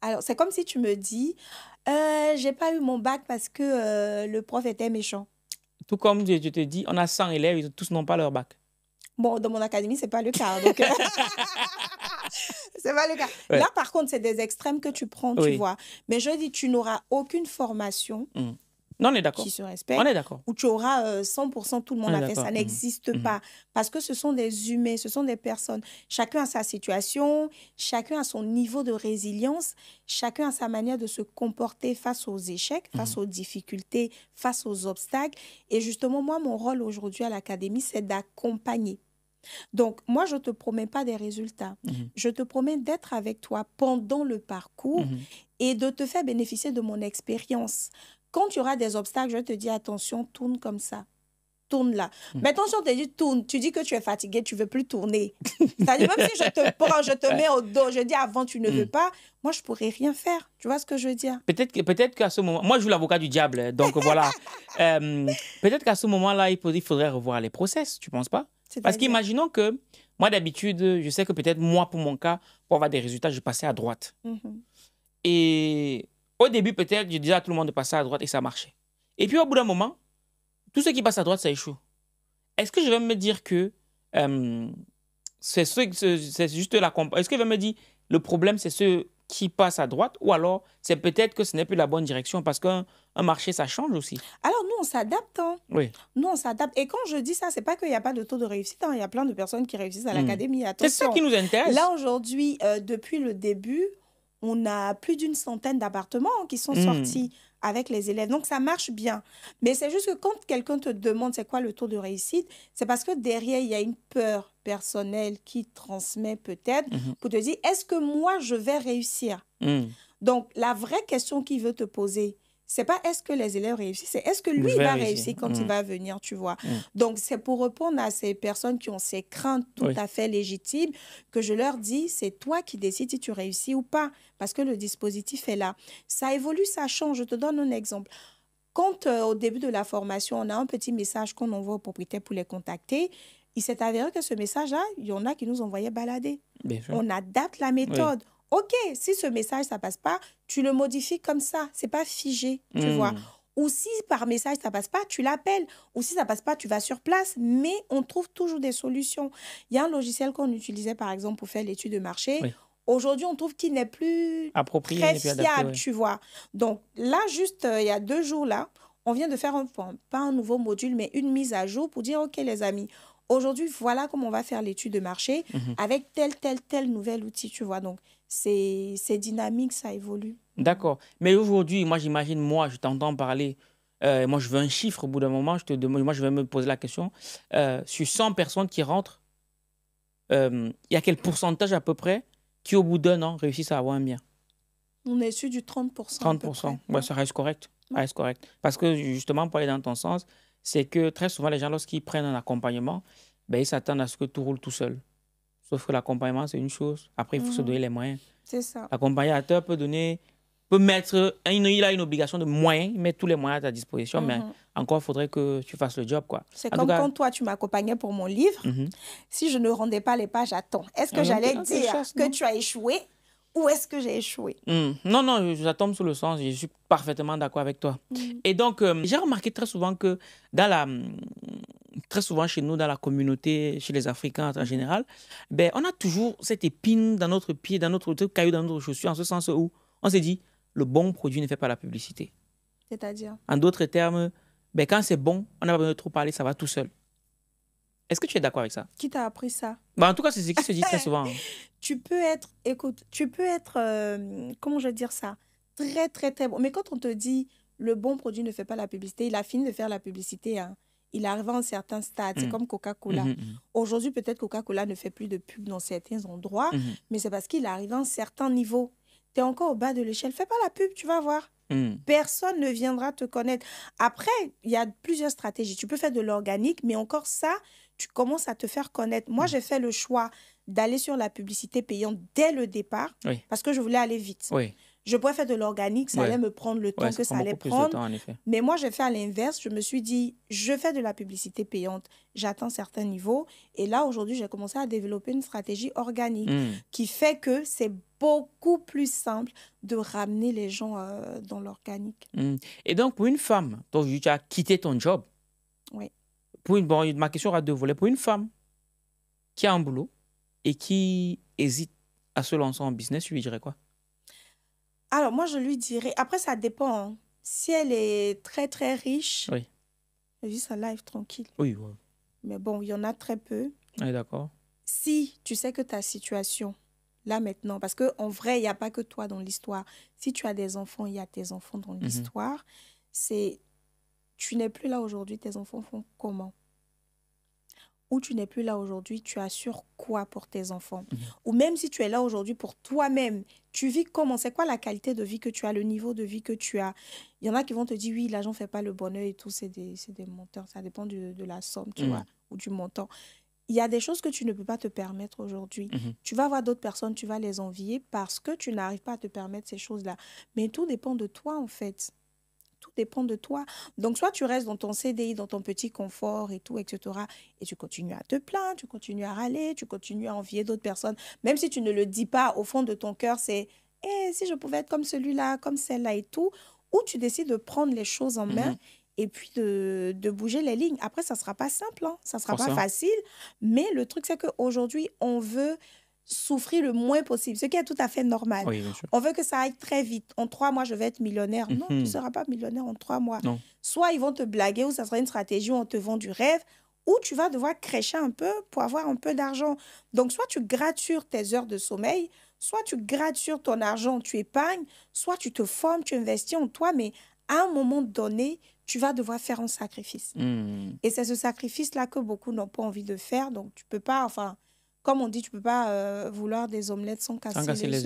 Alors, c'est comme si tu me dis, euh, j'ai pas eu mon bac parce que euh, le prof était méchant. Tout comme je, te dis, on a 100 élèves, ils tous n'ont pas leur bac. Bon, dans mon académie, c'est pas le cas. Hein, donc... c'est pas le cas. Là, par contre, c'est des extrêmes que tu prends, tu vois. Mais je dis, tu n'auras aucune formation. Mm on est d'accord. on est où tu auras 100% euh, tout le monde à faire. Ça n'existe mm-hmm. pas. Parce que ce sont des humains, ce sont des personnes. Chacun a sa situation, chacun a son niveau de résilience, chacun a sa manière de se comporter face aux échecs, face mm-hmm. aux difficultés, face aux obstacles. Et justement, moi, mon rôle aujourd'hui à l'académie, c'est d'accompagner. Donc, moi, je ne te promets pas des résultats. Mm-hmm. Je te promets d'être avec toi pendant le parcours et de te faire bénéficier de mon expérience. Quand tu auras des obstacles, je te dis attention, tourne comme ça. Tourne là. Hmm. Mais attention, si on te dit tourne, tu dis que tu es fatigué, tu veux plus tourner. C'est-à-dire, même si je te prends, je te mets au dos, je dis avant, tu ne hmm. veux pas, moi, je pourrais rien faire. Tu vois ce que je veux dire Peut-être qu'à peut, être qu'à ce moment, moi, je joue l'avocat du diable, hein, donc voilà. Euh, peut-être qu'à ce moment-là, il faudrait revoir les process, tu penses pas Parce qu'imaginons que, moi, d'habitude, je sais que peut-être moi, pour mon cas, pour avoir des résultats, je passais à droite. Mhm. Et au début, peut-être, je disais à tout le monde de passer à droite et ça marchait. Et puis, au bout d'un moment, tout ce qui passe à droite, ça échoue. Est-ce que je vais me dire que euh, c'est ce, juste la Est-ce que je vais me dire le problème, c'est ceux qui passent à droite ou alors c'est peut-être que ce n'est plus la bonne direction parce qu'un un marché, ça change aussi Alors, nous, on s'adapte. Hein. Oui. Nous, on s'adapte. Et quand je dis ça, c'est pas qu'il n'y a pas de taux de réussite. Hein. Il y a plein de personnes qui réussissent à hmm. l'académie. C'est ça qui nous intéresse. Là, aujourd'hui, euh, depuis le début, on a plus d'une centaine d'appartements qui sont hmm. sortis avec les élèves. Donc ça marche bien. Mais c'est juste que quand quelqu'un te demande c'est quoi le taux de réussite, c'est parce que derrière, il y a une peur personnelle qui transmet peut-être mhm. pour te dire, est-ce que moi, je vais réussir hmm. Donc la vraie question qu'il veut te poser, c'est pas est-ce que les élèves réussissent, c'est est-ce que lui va réussir, quand il mm. va venir, tu vois. Mm. Donc c'est pour répondre à ces personnes qui ont ces craintes tout à fait légitimes que je leur dis c'est toi qui décides si tu réussis ou pas parce que le dispositif est là. Ça évolue, ça change. Je te donne un exemple. Quand euh, au début de la formation, on a un petit message qu'on envoie aux propriétaires pour les contacter, il s'est avéré que ce message-là, il y en a qui nous envoyaient balader. On adapte la méthode. OK, si ce message, ça passe pas, tu le modifies comme ça. C'est pas figé, tu hmm. vois. Ou si par message, ça passe pas, tu l'appelles. Ou si ça passe pas, tu vas sur place. Mais on trouve toujours des solutions. Il y a un logiciel qu'on utilisait, par exemple, pour faire l'étude de marché. Aujourd'hui, on trouve qu'il n'est plus Approprié, très fiable, tu vois. Donc là, juste euh, il y a deux jours, là, on vient de faire, un, pas un nouveau module, mais une mise à jour pour dire, OK les amis, aujourd'hui, voilà comment on va faire l'étude de marché mhm. avec tel, tel, tel nouvel outil, tu vois. Donc, c'est dynamique, ça évolue. D'accord. Mais aujourd'hui, moi, j'imagine, moi, je t'entends parler. Euh, moi, je veux un chiffre au bout d'un moment. Je te demande, moi, je vais me poser la question. Euh, sur 100 personnes qui rentrent, euh, il y a quel pourcentage à peu près qui, au bout d'un an, réussissent à avoir un bien On est sur du 30%. 30%, ouais, ça reste correct. Ça reste correct. Parce que, justement, pour aller dans ton sens, c'est que très souvent, les gens, lorsqu'ils prennent un accompagnement, ben, ils s'attendent à ce que tout roule tout seul. Sauf que l'accompagnement, c'est une chose. Après, il faut se mhm. donner les moyens. C'est ça. L'accompagnateur peut donner, peut mettre, il a une obligation de moyens, il met tous les moyens à ta disposition, mais mhm. encore, il faudrait que tu fasses le job, quoi. C'est comme quand toi, tu m'accompagnais pour mon livre. Mhm. Si je ne rendais pas les pages à temps, est-ce que ah j'allais ah, dire que tu as échoué où est-ce que j'ai échoué hmm. Non, non, je, tombe sous le sens, je suis parfaitement d'accord avec toi. Hmm. Et donc, euh, j'ai remarqué très souvent que dans la... Hmm, très souvent chez nous, dans la communauté, chez les Africains en général, ben, on a toujours cette épine dans notre pied, dans notre caillou, dans notre chaussure, en ce sens où on s'est dit, le bon produit ne fait pas la publicité. C'est-à-dire En d'autres termes, ben, quand c'est bon, on n'a pas besoin de trop parler, ça va tout seul. Est-ce que tu es d'accord avec ça Qui t'a appris ça bah, En tout cas, c'est ce qui se dit très souvent. Hein. Tu peux être, écoute, tu peux être, euh, comment je vais dire ça Très, très, très bon. Mais quand on te dit le bon produit ne fait pas la publicité, il a fini de faire la publicité. Hein. Il arrive à un certain stade. C'est mm. comme Coca-Cola. Mm-hmm, mm-hmm. Aujourd'hui, peut-être Coca-Cola ne fait plus de pub dans certains endroits, mm-hmm. mais c'est parce qu'il arrive à un certain niveau. Tu es encore au bas de l'échelle. Fais pas la pub, tu vas voir. Mm. Personne ne viendra te connaître. Après, il y a plusieurs stratégies. Tu peux faire de l'organique, mais encore ça, tu commences à te faire connaître. Moi, mm. j'ai fait le choix d'aller sur la publicité payante dès le départ parce que je voulais aller vite. Je pourrais faire de l'organique, ça allait me prendre le temps que ça allait prendre. mais moi, j'ai fait à l'inverse. Je me suis dit, je fais de la publicité payante, j'atteins certains niveaux. Et là, aujourd'hui, j'ai commencé à développer une stratégie organique mm. qui fait que c'est beaucoup plus simple de ramener les gens euh, dans l'organique. Mm. Et donc, pour une femme, donc, tu as quitté ton job. Oui. Pour une, ma question à deux volets. Pour une femme qui a un boulot et qui hésite à se lancer en business, tu lui dirais quoi Alors, moi, je lui dirais. Après, ça dépend. Hein. Si elle est très, très riche, oui. vit sa life tranquille. Oui, Mais bon, il y en a très peu. d'accord. Si tu sais que ta situation, là maintenant, parce qu'en vrai, il n'y a pas que toi dans l'histoire. Si tu as des enfants, il y a tes enfants dans mhm. l'histoire. C'est. Tu n'es plus là aujourd'hui, tes enfants font comment ou tu n'es plus là aujourd'hui, tu assures quoi pour tes enfants mhm. Ou même si tu es là aujourd'hui pour toi-même, tu vis comment C'est quoi la qualité de vie que tu as, le niveau de vie que tu as Il y en a qui vont te dire, oui, l'argent ne fait pas le bonheur et tout, c'est des, des montants, ça dépend de la somme, tu mhm. vois, ou du montant. Il y a des choses que tu ne peux pas te permettre aujourd'hui. Mhm. Tu vas voir d'autres personnes, tu vas les envier parce que tu n'arrives pas à te permettre ces choses-là. Mais tout dépend de toi, en fait dépend de toi. Donc, soit tu restes dans ton CDI, dans ton petit confort et tout, etc. Et tu continues à te plaindre, tu continues à râler, tu continues à envier d'autres personnes. Même si tu ne le dis pas, au fond de ton cœur, c'est eh, si je pouvais être comme celui-là, comme celle-là et tout. Ou tu décides de prendre les choses en main. Mm-hmm. Et puis de, bouger les lignes. Après, ça ne sera pas simple, hein. ça ne sera pas facile. Mais le truc, c'est qu'aujourd'hui, on veut souffrir le moins possible, ce qui est tout à fait normal. on veut que ça aille très vite. En trois mois, je vais être millionnaire. Non, tu ne mhm. seras pas millionnaire en trois mois. Soit ils vont te blaguer ou ça sera une stratégie où on te vend du rêve, ou tu vas devoir crécher un peu pour avoir un peu d'argent. Donc, soit tu gratures tes heures de sommeil, soit tu gratures ton argent, tu épargnes, soit tu te formes, tu investis en toi, mais à un moment donné, tu vas devoir faire un sacrifice. Hmm. Et c'est ce sacrifice-là que beaucoup n'ont pas envie de faire. Donc, tu ne peux pas, enfin comme on dit, tu ne peux pas euh, vouloir des omelettes sans casser, les,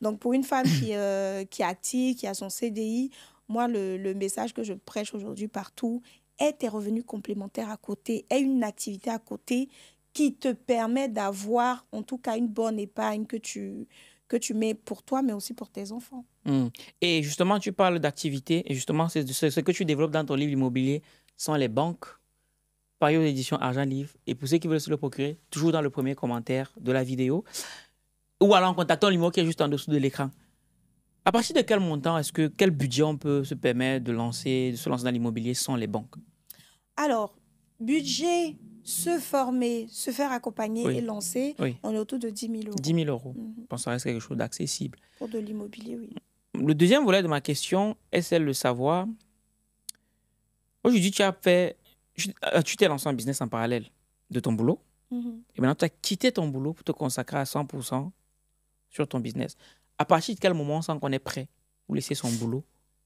Donc, pour une femme qui, euh, qui active, qui a son CDI, moi, le, message que je prêche aujourd'hui partout est tes revenus complémentaires à côté, est une activité à côté qui te permet d'avoir, en tout cas, une bonne épargne que tu, que tu mets pour toi, mais aussi pour tes enfants. Hmm. Et justement, tu parles d'activité, et justement, c'est ce, que tu développes dans ton livre immobilier sont les banques Parier aux éditions Argent Livre. Et pour ceux qui veulent se le procurer, toujours dans le premier commentaire de la vidéo. Ou alors en contactant l'immobilier qui est juste en dessous de l'écran. À partir de quel montant est-ce que quel budget on peut se permettre de lancer, de se lancer dans l'immobilier sans les banques Alors, budget, se former, se faire accompagner et lancer, on est autour de 10 000 euros. 10 000 euros. Mhm. Je pense que ça reste quelque chose d'accessible. Pour de l'immobilier, oui. Le deuxième volet de ma question est celle de savoir. Aujourd'hui, tu as fait euh, tu t'es lancé un business en parallèle de ton boulot. Mm-hmm. Et maintenant, tu as quitté ton boulot pour te consacrer à 100% sur ton business. À partir de quel moment on sent qu'on est prêt pour laisser son boulot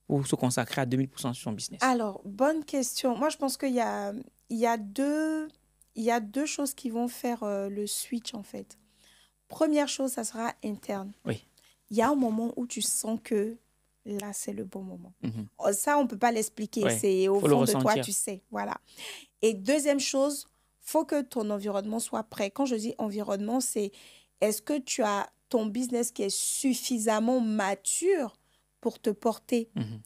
ou se consacrer à 2000% sur son business Alors, bonne question. Moi, je pense qu'il y a, il y, a deux, il y a deux choses qui vont faire euh, le switch, en fait. Première chose, ça sera interne. Oui. Il y a un moment où tu sens que là, c'est le bon moment. Mhm. Oh, ça, on ne peut pas l'expliquer. C'est au fond de toi, tu sais. Voilà. Et deuxième chose, faut que ton environnement soit prêt. Quand je dis environnement, c'est est-ce que tu as ton business qui est suffisamment mature pour te porter mhm.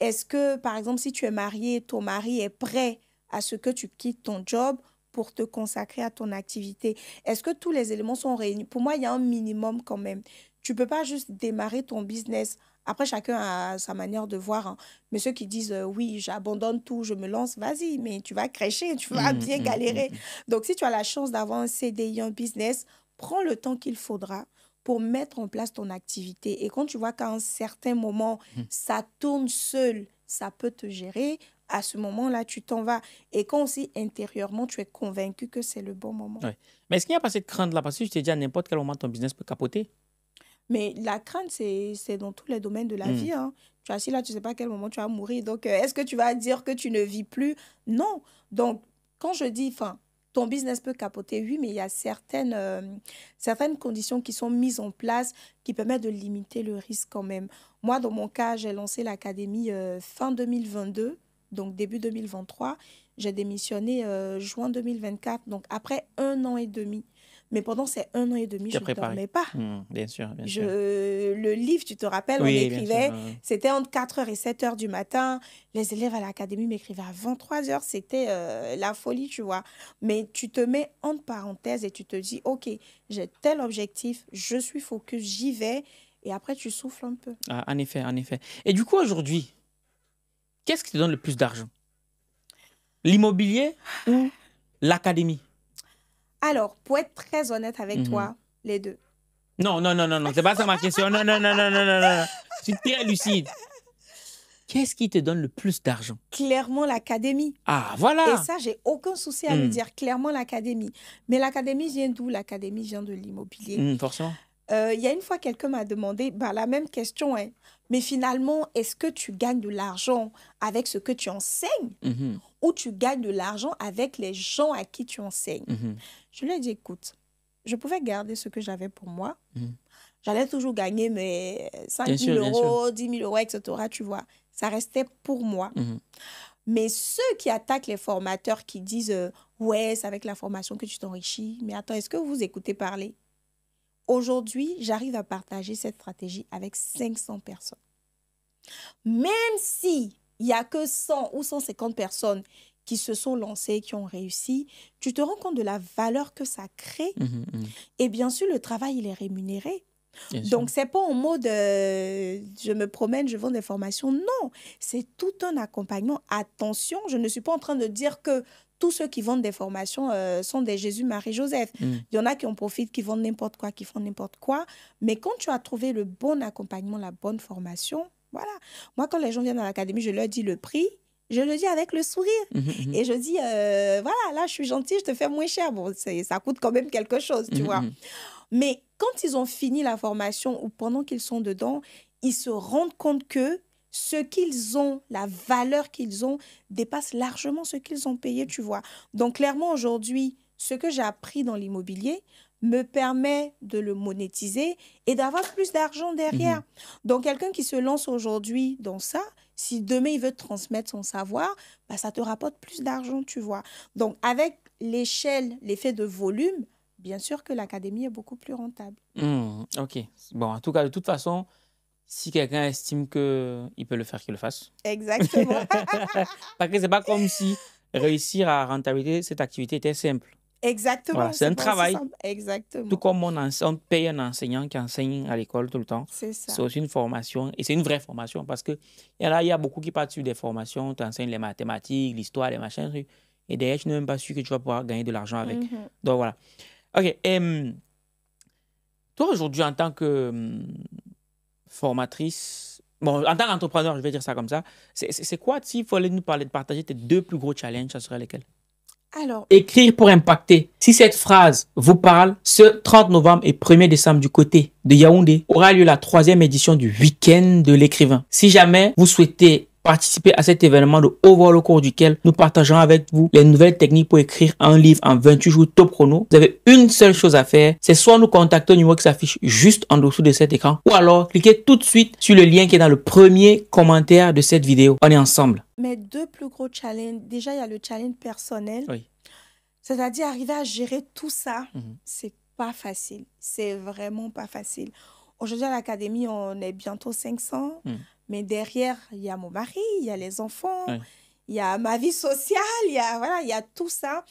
Est-ce que, par exemple, si tu es marié, ton mari est prêt à ce que tu quittes ton job pour te consacrer à ton activité Est-ce que tous les éléments sont réunis Pour moi, il y a un minimum quand même. Tu peux pas juste démarrer ton business après, chacun a sa manière de voir. Hein. Mais ceux qui disent euh, oui, j'abandonne tout, je me lance, vas-y, mais tu vas crécher, tu vas mmh, bien mmh, galérer. Mmh, Donc, si tu as la chance d'avoir un CDI, un business, prends le temps qu'il faudra pour mettre en place ton activité. Et quand tu vois qu'à un certain moment, ça tourne seul, ça peut te gérer, à ce moment-là, tu t'en vas. Et quand aussi intérieurement, tu es convaincu que c'est le bon moment. Mais est-ce qu'il n'y a pas cette crainte-là Parce que je t'ai dit, à n'importe quel moment, ton business peut capoter. Mais la crainte, c'est dans tous les domaines de la hmm. vie. Hein. Tu vois si là, tu ne sais pas à quel moment tu vas mourir. Donc, euh, est-ce que tu vas dire que tu ne vis plus Non. Donc, quand je dis, enfin, ton business peut capoter, oui, mais il y a certaines, euh, certaines conditions qui sont mises en place qui permettent de limiter le risque quand même. Moi, dans mon cas, j'ai lancé l'académie euh, fin 2022, donc début 2023. J'ai démissionné juin 2024, donc après un an et demi. Mais pendant ces un an et demi, je ne dormais pas. Hmm, bien sûr, bien sûr. Le livre, tu te rappelles, on écrivait, c'était entre 4h et 7h du matin. Les élèves à l'académie m'écrivaient avant 3 h c'était euh, la folie, tu vois. Mais tu te mets en parenthèse et tu te dis, OK, j'ai tel objectif, je suis focus, j'y vais. Et après, tu souffles un peu. Ah, en effet, en effet. Et du coup, aujourd'hui, qu'est-ce qui te donne le plus d'argent L'immobilier ou l'académie alors, pour être très honnête avec mhm. toi, les deux. Non, non, non, non, non, c'est pas ça ma question. Non, non, non, non, non, non, non. Tu es lucide. Qu'est-ce qui te donne le plus d'argent Clairement, l'académie. Ah, voilà. Et ça, j'ai aucun souci à le hmm. dire. Clairement, l'académie. Mais l'académie vient d'où L'académie vient de l'immobilier. Hmm, forcément. Euh, il y a une fois, quelqu'un m'a demandé bah, la même question. Hein. Mais finalement, est-ce que tu gagnes de l'argent avec ce que tu enseignes mhm. ou tu gagnes de l'argent avec les gens à qui tu enseignes mhm. Je lui ai dit, écoute, je pouvais garder ce que j'avais pour moi. Hmm. J'allais toujours gagner mes 5 000 euros, 10 000 euros, etc. Tu vois, ça restait pour moi. Hmm. Mais ceux qui attaquent les formateurs, qui disent euh, Ouais, c'est avec la formation que tu t'enrichis. Mais attends, est-ce que vous écoutez parler Aujourd'hui, j'arrive à partager cette stratégie avec 500 personnes. Même s'il n'y a que 100 ou 150 personnes qui se sont lancés, qui ont réussi, tu te rends compte de la valeur que ça crée. Mhm, mhm. Et bien sûr, le travail, il est rémunéré. Donc, c'est pas en mode euh, je me promène, je vends des formations. Non, c'est tout un accompagnement. Attention, je ne suis pas en train de dire que tous ceux qui vendent des formations euh, sont des Jésus, Marie, Joseph. Mm. Il y en a qui en profitent, qui vendent n'importe quoi, qui font n'importe quoi. Mais quand tu as trouvé le bon accompagnement, la bonne formation, voilà. Moi, quand les gens viennent à l'académie, je leur dis le prix je le dis avec le sourire. Mmh, mmh, mmh. Et je dis, euh, voilà, là, je suis gentil je te fais moins cher. Bon, ça coûte quand même quelque chose, tu vois. Mais quand ils ont fini la formation ou pendant qu'ils sont dedans, ils se rendent compte que ce qu'ils ont, la valeur qu'ils ont, dépasse largement ce qu'ils ont payé, tu vois. Donc clairement, aujourd'hui, ce que j'ai appris dans l'immobilier me permet de le monétiser et d'avoir plus d'argent derrière. Donc quelqu'un qui se lance aujourd'hui dans ça, si demain, il veut transmettre son savoir, bah, ça te rapporte plus d'argent, tu vois. Donc, avec l'échelle, l'effet de volume, bien sûr que l'académie est beaucoup plus rentable. Mmh, ok. Bon, en tout cas, de toute façon, si quelqu'un estime qu'il peut le faire, qu'il le fasse. Exactement. Parce que ce n'est pas comme si réussir à rentabiliser cette activité était simple. Exactement. c'est un travail. Exactement. Tout comme on, on, paye un enseignant qui enseigne à l'école tout le temps. C'est ça. C'est aussi une formation, et c'est une vraie formation, parce que là, il y a beaucoup qui partent sur des formations, tu enseignes les mathématiques, l'histoire, les machins, et derrière, tu n'es même pas sûr que tu vas pouvoir gagner de l'argent avec. Mm-hmm. Donc voilà. OK. toi, aujourd'hui, en tant que hmm, formatrice, Bon, en tant qu'entrepreneur, je vais dire ça comme ça. C'est quoi, s'il fallait nous parler, de partager tes deux plus gros challenges, ça serait lesquels alors, écrire pour impacter. Si cette phrase vous parle, ce 30 novembre et 1er décembre du côté de Yaoundé aura lieu la troisième édition du week-end de l'écrivain. Si jamais vous souhaitez participer à cet événement de Over au cours duquel nous partageons avec vous les nouvelles techniques pour écrire un livre en 28 jours top chrono. Vous avez une seule chose à faire, c'est soit nous contacter au numéro qui s'affiche juste en dessous de cet écran ou alors cliquez tout de suite sur le lien qui est dans le premier commentaire de cette vidéo. On est ensemble. Mes deux plus gros challenges, déjà il y a le challenge personnel. C'est-à-dire arriver à gérer tout ça, mhm. c'est pas facile. C'est vraiment pas facile. Aujourd'hui à l'académie, on est bientôt 500. Mais derrière, il y a mon mari, il y a les enfants, il y a ma vie sociale, il y a, voilà, il y a tout ça.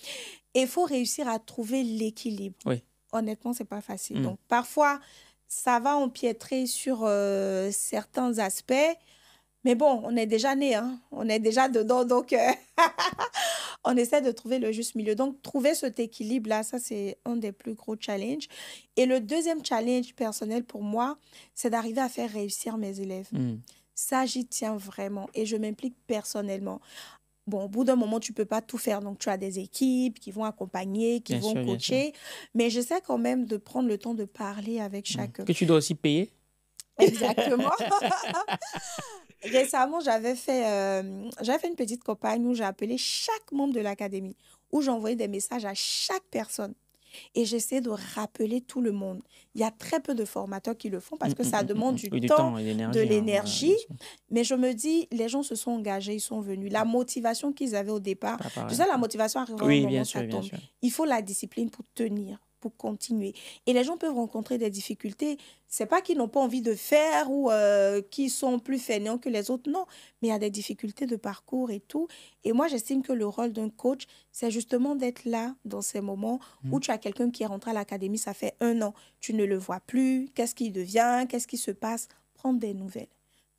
Et il faut réussir à trouver l'équilibre. Oui. Honnêtement, c'est pas facile. Mm. Donc, parfois, ça va empiétrer sur euh, certains aspects. Mais bon, on est déjà né, hein? on est déjà dedans, donc euh, on essaie de trouver le juste milieu. Donc, trouver cet équilibre-là, ça, c'est un des plus gros challenges. Et le deuxième challenge personnel pour moi, c'est d'arriver à faire réussir mes élèves. Mm. Ça, j'y tiens vraiment et je m'implique personnellement. Bon, au bout d'un moment, tu peux pas tout faire. Donc, tu as des équipes qui vont accompagner, qui vont coacher. Mais j'essaie quand même de prendre le temps de parler avec mmh. chacun. Que tu dois aussi payer Exactement. Récemment, euh, j'avais fait, une petite campagne où j'ai appelé chaque membre de l'académie, où j'envoyais des messages à chaque personne. Et j'essaie de rappeler tout le monde. Il y a très peu de formateurs qui le font parce mmh, que mmh, ça mmh, demande du, temps, de hein, l'énergie. mais je me dis, les gens se sont engagés, ils sont venus. La motivation qu'ils avaient au départ, tu sais, la motivation arrive au moment Il faut la discipline pour tenir pour continuer. Et les gens peuvent rencontrer des difficultés. C'est pas qu'ils n'ont pas envie de faire ou euh, qu'ils sont plus fainéants que les autres, non. Mais il y a des difficultés de parcours et tout. Et moi, j'estime que le rôle d'un coach, c'est justement d'être là dans ces moments où mm. tu as quelqu'un qui est rentré à l'académie, ça fait un an, tu ne le vois plus, qu'est-ce qui devient, qu'est-ce qui se passe, prendre des nouvelles.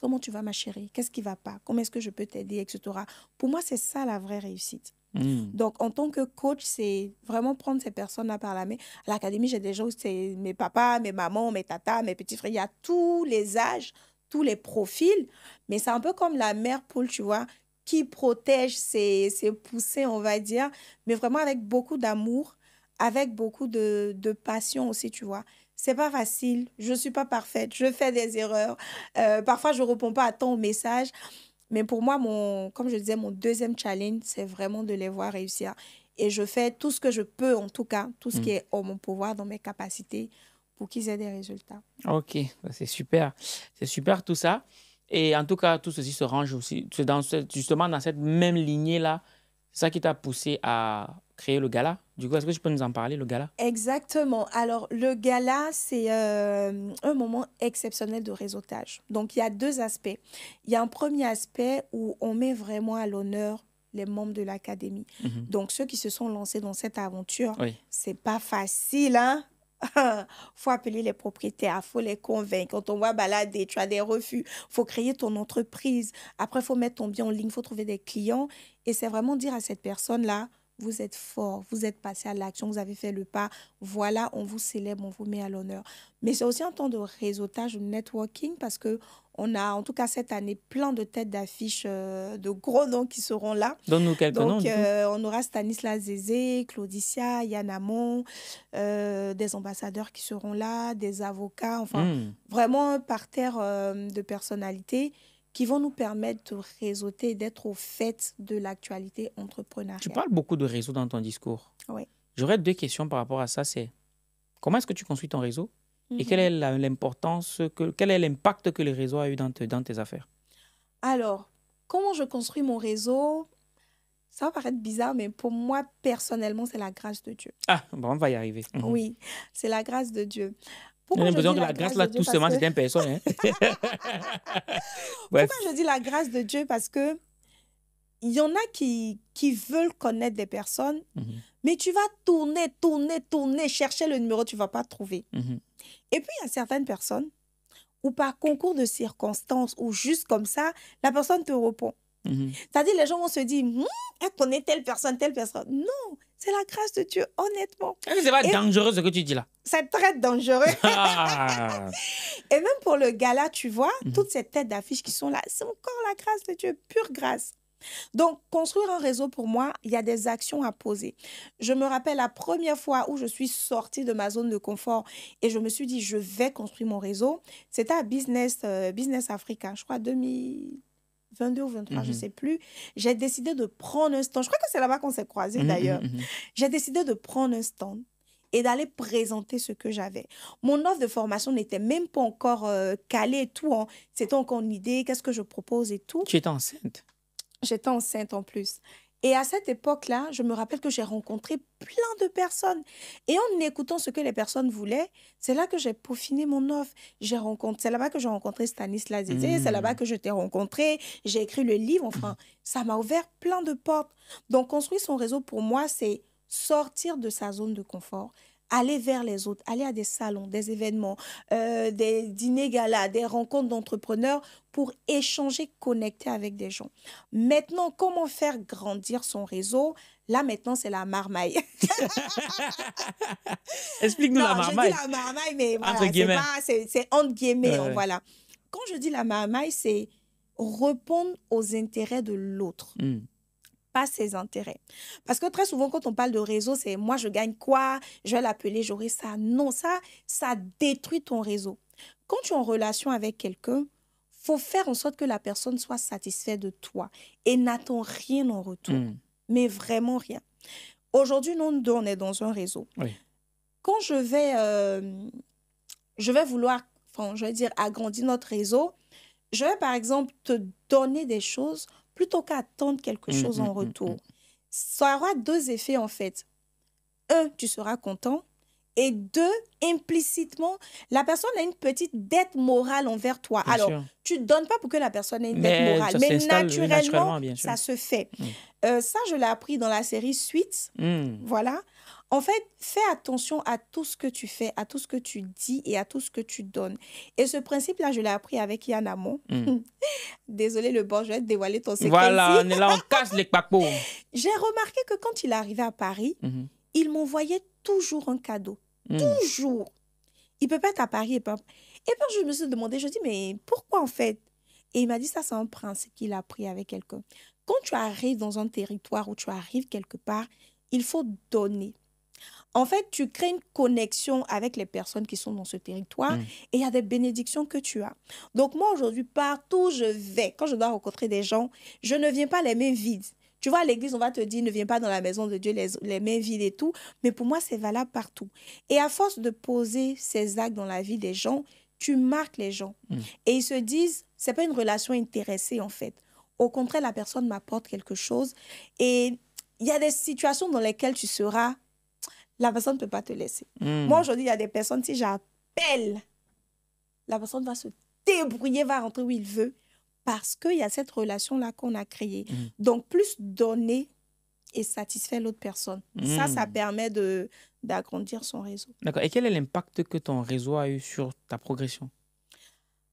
Comment tu vas, ma chérie Qu'est-ce qui va pas Comment est-ce que je peux t'aider, etc. Pour moi, c'est ça la vraie réussite. Mm. Donc, en tant que coach, c'est vraiment prendre ces personnes-là par la main. À l'académie, j'ai des gens, c'est mes papas, mes mamans, mes tatas, mes petits frères. Il y a tous les âges, tous les profils. Mais c'est un peu comme la mère poule, tu vois, qui protège ses, ses poussées, on va dire, mais vraiment avec beaucoup d'amour, avec beaucoup de, passion aussi, tu vois c'est pas facile, je suis pas parfaite, je fais des erreurs, euh, parfois je réponds pas à ton message messages, mais pour moi, mon, comme je disais, mon deuxième challenge, c'est vraiment de les voir réussir. Et je fais tout ce que je peux, en tout cas, tout ce mm. qui est en mon pouvoir, dans mes capacités, pour qu'ils aient des résultats. Ok, c'est super. C'est super tout ça. Et en tout cas, tout ceci se range aussi dans justement dans cette même lignée-là. C'est ça qui t'a poussé à Créer le gala. Du coup, est-ce que tu peux nous en parler, le gala Exactement. Alors, le gala, c'est euh, un moment exceptionnel de réseautage. Donc, il y a deux aspects. Il y a un premier aspect où on met vraiment à l'honneur les membres de l'académie. Mhm. Donc, ceux qui se sont lancés dans cette aventure, c'est pas facile, hein faut appeler les propriétaires, faut les convaincre. Quand on voit balader, tu as des refus. faut créer ton entreprise. Après, faut mettre ton bien en ligne, faut trouver des clients. Et c'est vraiment dire à cette personne-là, vous êtes fort, vous êtes passé à l'action, vous avez fait le pas. Voilà, on vous célèbre, on vous met à l'honneur. Mais c'est aussi un temps de réseautage, de networking, parce que on a, en tout cas cette année, plein de têtes d'affiches, euh, de gros noms qui seront là. Donne-nous quelques noms. Donc, euh, on aura Stanislas Zézé, Claudicia, Yann Amon, euh, des ambassadeurs qui seront là, des avocats, enfin, hmm. vraiment un parterre de personnalités qui vont nous permettre de réseauter d'être au fait de l'actualité entrepreneuriale. Tu parles beaucoup de réseau dans ton discours. Oui. J'aurais deux questions par rapport à ça. C'est comment est-ce que tu construis ton réseau et mhm. quelle est l'importance, que, quel est l'impact que le réseau a eu dans, dans tes affaires Alors, comment je construis mon réseau ça va paraître bizarre, mais pour moi, personnellement, c'est la grâce de Dieu. Ah, bon, on va y arriver. Oui, c'est la grâce de Dieu a besoin que la, grâce, là, tout seulement, c'est une personne. Hein. Pourquoi je dis la grâce de Dieu Parce que il y en a qui, qui veulent connaître des personnes, mhm. mais tu vas tourner, tourner, tourner, chercher le numéro, tu ne vas pas trouver. Mhm. Et puis, il y a certaines personnes où par concours de circonstances ou juste comme ça, la personne te répond cest mm-hmm. C'est-à-dire, les gens vont se dire, hum, elle connaît telle personne, telle personne. Non, c'est la grâce de Dieu, honnêtement. Ah, c'est pas dangereux ce que tu dis là. C'est très dangereux. Et même pour le gala, tu vois, mm-hmm. toutes ces têtes d'affiches qui sont là, c'est encore la grâce de Dieu, pure grâce. Donc, construire un réseau, pour moi, il y a des actions à poser. Je me rappelle la première fois où je suis sortie de ma zone de confort et je me suis dit, je vais construire mon réseau. C'était à Business, euh, Business Africa, je crois, 2000. 22 ou 23, je ne mhm. sais plus, j'ai décidé de prendre un stand. Je crois que c'est là-bas qu'on s'est croisés mhm, d'ailleurs. Mhm, j'ai décidé de prendre un stand et d'aller présenter ce que j'avais. Mon offre de formation n'était même pas encore euh, calée et tout. Hein. C'était encore une idée, qu'est-ce que je propose et tout. Tu étais enceinte J'étais enceinte en plus. Et à cette époque-là, je me rappelle que j'ai rencontré plein de personnes. Et en écoutant ce que les personnes voulaient, c'est là que j'ai peaufiné mon offre. J'ai rencontré, c'est là-bas que j'ai rencontré Stanislas Zizé, c'est mmh. là-bas que je t'ai rencontré, j'ai écrit le livre, enfin, mmh. ça m'a ouvert plein de portes. Donc, construire son réseau, pour moi, c'est sortir de sa zone de confort, aller vers les autres, aller à des salons, des événements, euh, des dîners galas, des rencontres d'entrepreneurs pour échanger, connecter avec des gens. Maintenant, comment faire grandir son réseau Là, maintenant, c'est la marmaille. Explique-nous la marmaille. Je dis la marmaille, mais voilà, c'est entre guillemets. Voilà. Quand je dis la marmaille, c'est répondre aux intérêts de l'autre. Hmm pas ses intérêts. Parce que très souvent, quand on parle de réseau, c'est moi, je gagne quoi Je vais l'appeler, j'aurai ça. Non, ça, ça détruit ton réseau. Quand tu es en relation avec quelqu'un, faut faire en sorte que la personne soit satisfaite de toi et n'attend rien en retour. Hmm. Mais vraiment rien. Aujourd'hui, nous, on est dans un réseau. Quand je vais, euh, je vais vouloir, enfin, je vais dire, agrandir notre réseau, je vais par exemple te donner des choses plutôt qu'attendre quelque mmh, chose en mmh, mmh, retour. Ça aura deux effets en fait. Un, tu seras content. Et deux, implicitement, la personne a une petite dette morale envers toi. Alors, tu ne donnes pas pour que la personne ait une dette morale, mais naturellement, ça se fait. Euh, ça, je l'ai appris dans la série Suite. Voilà. En fait, fais attention à tout ce que tu fais, à tout ce que tu dis et à tout ce que tu donnes. Et ce principe-là, je l'ai appris avec Yann Amon. Hmm. Désolé le bon, je vais te dévoiler ton secret. Voilà, on est là, on casse les papos. J'ai remarqué que quand il est à Paris, mhm. il m'envoyait toujours un cadeau. Hmm. Toujours. Il peut pas être à Paris. Et, et puis je me suis demandé, je dis, mais pourquoi en fait Et il m'a dit, ça c'est un principe qu'il a appris avec quelqu'un. Quand tu arrives dans un territoire ou tu arrives quelque part, il faut donner en fait, tu crées une connexion avec les personnes qui sont dans ce territoire mm. et il y a des bénédictions que tu as. Donc moi, aujourd'hui, partout où je vais, quand je dois rencontrer des gens, je ne viens pas les mains vides. Tu vois, à l'église, on va te dire, ne viens pas dans la maison de Dieu les, mains vides et tout. Mais pour moi, c'est valable partout. Et à force de poser ces actes dans la vie des gens, tu marques les gens. Mm. Et ils se disent, c'est pas une relation intéressée, en fait. Au contraire, la personne m'apporte quelque chose. Et il y a des situations dans lesquelles tu seras la personne ne peut pas te laisser. Hmm. Moi, aujourd'hui, il y a des personnes, si j'appelle, la personne va se débrouiller, va rentrer où il veut, parce qu'il y a cette relation-là qu'on a créée. Hmm. Donc, plus donner et satisfaire l'autre personne. Ça, hmm. ça permet d'agrandir son réseau. D'accord. Et quel est l'impact que ton réseau a eu sur ta progression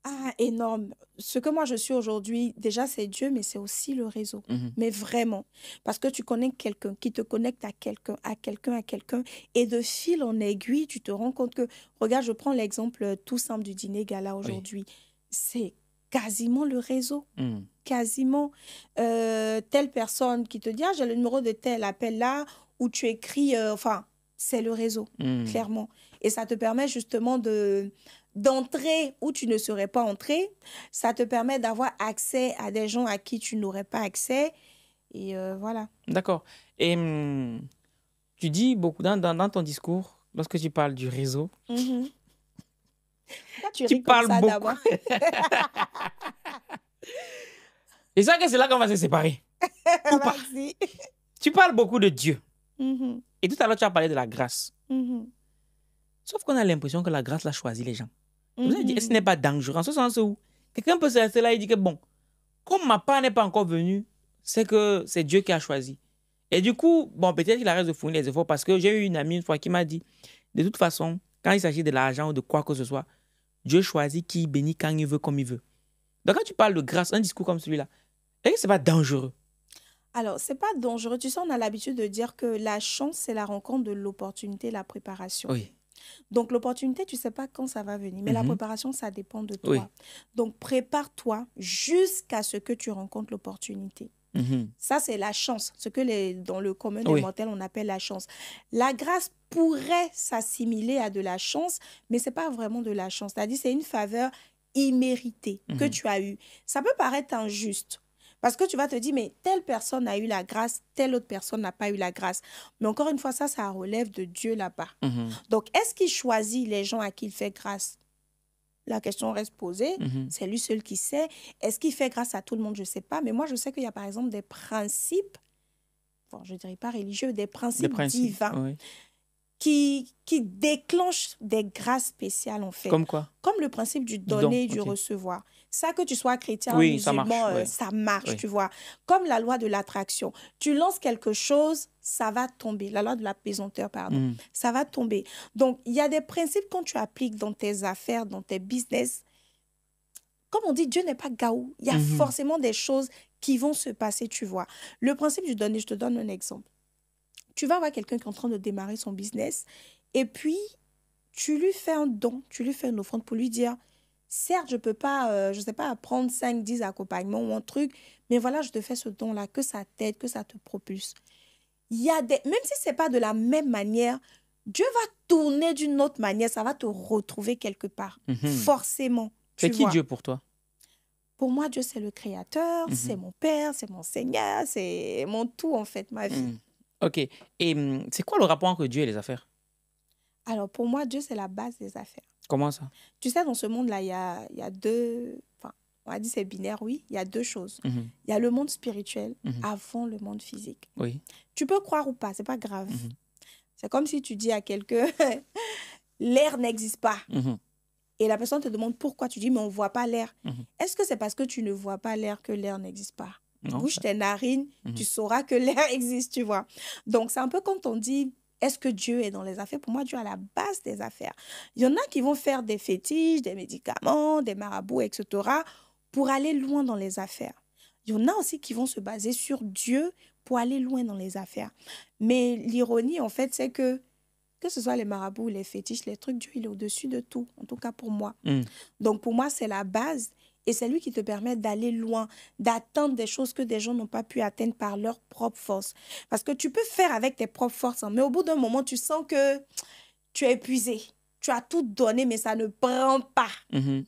ah, énorme. Ce que moi je suis aujourd'hui, déjà c'est Dieu, mais c'est aussi le réseau. Mhm. Mais vraiment, parce que tu connais quelqu'un qui te connecte à quelqu'un, à quelqu'un, à quelqu'un, et de fil en aiguille, tu te rends compte que, regarde, je prends l'exemple euh, tout simple du dîner gala aujourd'hui. C'est quasiment le réseau. Mhm. Quasiment euh, telle personne qui te dit, ah, j'ai le numéro de tel, appel là, où tu écris, euh, enfin, c'est le réseau, mhm. clairement. Et ça te permet justement de d'entrer où tu ne serais pas entré. Ça te permet d'avoir accès à des gens à qui tu n'aurais pas accès. Et euh, voilà. D'accord. Et hum, tu dis beaucoup dans, ton discours, lorsque tu parles du réseau, mm-hmm. tu, tu parles beaucoup. Et ça, c'est là qu'on va se séparer. pas. Tu parles beaucoup de Dieu. Mm-hmm. Et tout à l'heure, tu as parlé de la grâce. Mm-hmm. Sauf qu'on a l'impression que la grâce l'a choisi les gens. Vous ce n'est pas dangereux En ce sens où quelqu'un peut se rester là et dire que, bon, comme ma part n'est pas encore venue, c'est que c'est Dieu qui a choisi. Et du coup, bon, peut-être qu'il arrête de fournir les efforts parce que j'ai eu une amie une fois qui m'a dit, de toute façon, quand il s'agit de l'argent ou de quoi que ce soit, Dieu choisit qui bénit quand il veut, comme il veut. Donc quand tu parles de grâce, un discours comme celui-là, est-ce que ce n'est pas dangereux alors, c'est pas dangereux. Tu sais, on a l'habitude de dire que la chance, c'est la rencontre de l'opportunité, la préparation. Oui. Donc l'opportunité, tu ne sais pas quand ça va venir, mais la mhm. préparation, ça dépend de toi. Donc prépare-toi jusqu'à ce que tu rencontres l'opportunité. Mhm. Ça, c'est la chance, ce que dans le commun des mortels, on appelle la chance. La grâce pourrait s'assimiler à de la chance, mais ce n'est pas vraiment de la chance. C'est-à-dire, c'est une faveur imméritée que mhm. tu as eue. Ça peut paraître injuste parce que tu vas te dire, mais telle personne a eu la grâce, telle autre personne n'a pas eu la grâce. Mais encore une fois, ça, ça relève de Dieu là-bas. Mm-hmm. Donc, est-ce qu'il choisit les gens à qui il fait grâce la question reste posée. Mm-hmm. C'est lui seul qui sait. Est-ce qu'il fait grâce à tout le monde Je ne sais pas. Mais moi, je sais qu'il y a par exemple des principes, bon, je ne dirais pas religieux, des principes, divins qui, qui déclenche des grâces spéciales, en fait. Comme quoi Comme le principe du donner et du recevoir. Ça, que tu sois chrétien ou musulman, euh, ça marche, tu vois. Comme la loi de l'attraction. Tu lances quelque chose, ça va tomber. La loi de la pesanteur, pardon. Mm. Ça va tomber. Donc, il y a des principes quand tu appliques dans tes affaires, dans tes business. Comme on dit, Dieu n'est pas gaou. Il y a mm-hmm. forcément des choses qui vont se passer, tu vois. Le principe du donner, je te donne un exemple tu vas voir quelqu'un qui est en train de démarrer son business et puis tu lui fais un don, tu lui fais une offrande pour lui dire certes, je peux pas, euh, je sais pas, prendre 5, 10 accompagnements ou un truc, mais voilà, je te fais ce don-là, que ça t'aide, que ça te propulse. Il y a des, même si c'est pas de la même manière, Dieu va tourner d'une autre manière, ça va te retrouver quelque part, mhm. forcément. C'est qui Dieu pour toi Pour moi, Dieu, c'est le Créateur, mhm. c'est mon Père, c'est mon Seigneur, c'est mon tout, en fait, ma vie. Mhm. Ok. Et hum, c'est quoi le rapport entre Dieu et les affaires Alors, pour moi, Dieu, c'est la base des affaires. Comment ça Tu sais, dans ce monde-là, il y a, il y a deux. Enfin, on a dit c'est binaire, oui. Il y a deux choses. Mmh il y a le monde spirituel mmh avant le monde physique. Oui. Tu peux croire ou pas, c'est pas grave. Mmh c'est comme si tu dis à quelqu'un l'air n'existe pas. Et la personne te demande pourquoi. Tu dis mais on voit pas l'air. Est-ce que c'est parce que tu ne vois pas l'air que l'air n'existe pas tu tes narines, mhm. tu sauras que l'air existe, tu vois. Donc, c'est un peu quand on dit est-ce que Dieu est dans les affaires Pour moi, Dieu est à la base des affaires. Il y en a qui vont faire des fétiches, des médicaments, des marabouts, etc., pour aller loin dans les affaires. Il y en a aussi qui vont se baser sur Dieu pour aller loin dans les affaires. Mais l'ironie, en fait, c'est que que ce soit les marabouts, les fétiches, les trucs, Dieu, est au-dessus de tout, en tout cas pour moi. Hmm. Donc pour moi, c'est la base. Et c'est lui qui te permet d'aller loin, d'atteindre des choses que des gens n'ont pas pu atteindre par leur propre force. Parce que tu peux faire avec tes propres forces, hein, mais au bout d'un moment, tu sens que tu es épuisé. Tu as tout donné, mais ça ne prend pas. Mm-hmm.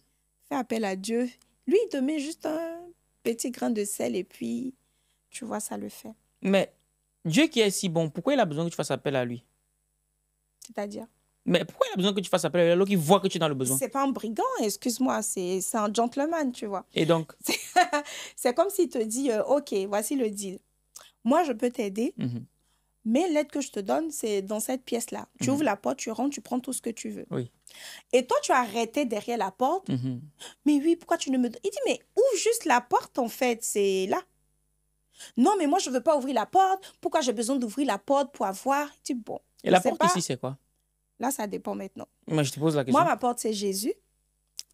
Fais appel à Dieu. Lui, il te met juste un petit grain de sel et puis, tu vois, ça le fait. Mais Dieu qui est si bon, pourquoi il a besoin que tu fasses appel à lui C'est-à-dire mais pourquoi il a besoin que tu fasses appel à alors qui voit que tu es dans le besoin C'est pas un brigand, excuse-moi, c'est un gentleman, tu vois. Et donc C'est comme s'il te dit euh, Ok, voici le deal. Moi, je peux t'aider, mhm. mais l'aide que je te donne, c'est dans cette pièce-là. Tu mhm. ouvres la porte, tu rentres, tu prends tout ce que tu veux. Oui. Et toi, tu as arrêté derrière la porte. Mhm. Mais oui, pourquoi tu ne me. Il dit Mais ouvre juste la porte, en fait, c'est là. Non, mais moi, je ne veux pas ouvrir la porte. Pourquoi j'ai besoin d'ouvrir la porte pour avoir Tu Bon. Et la porte ici, c'est quoi Là, ça dépend maintenant. Moi, je Moi, ma porte, c'est Jésus.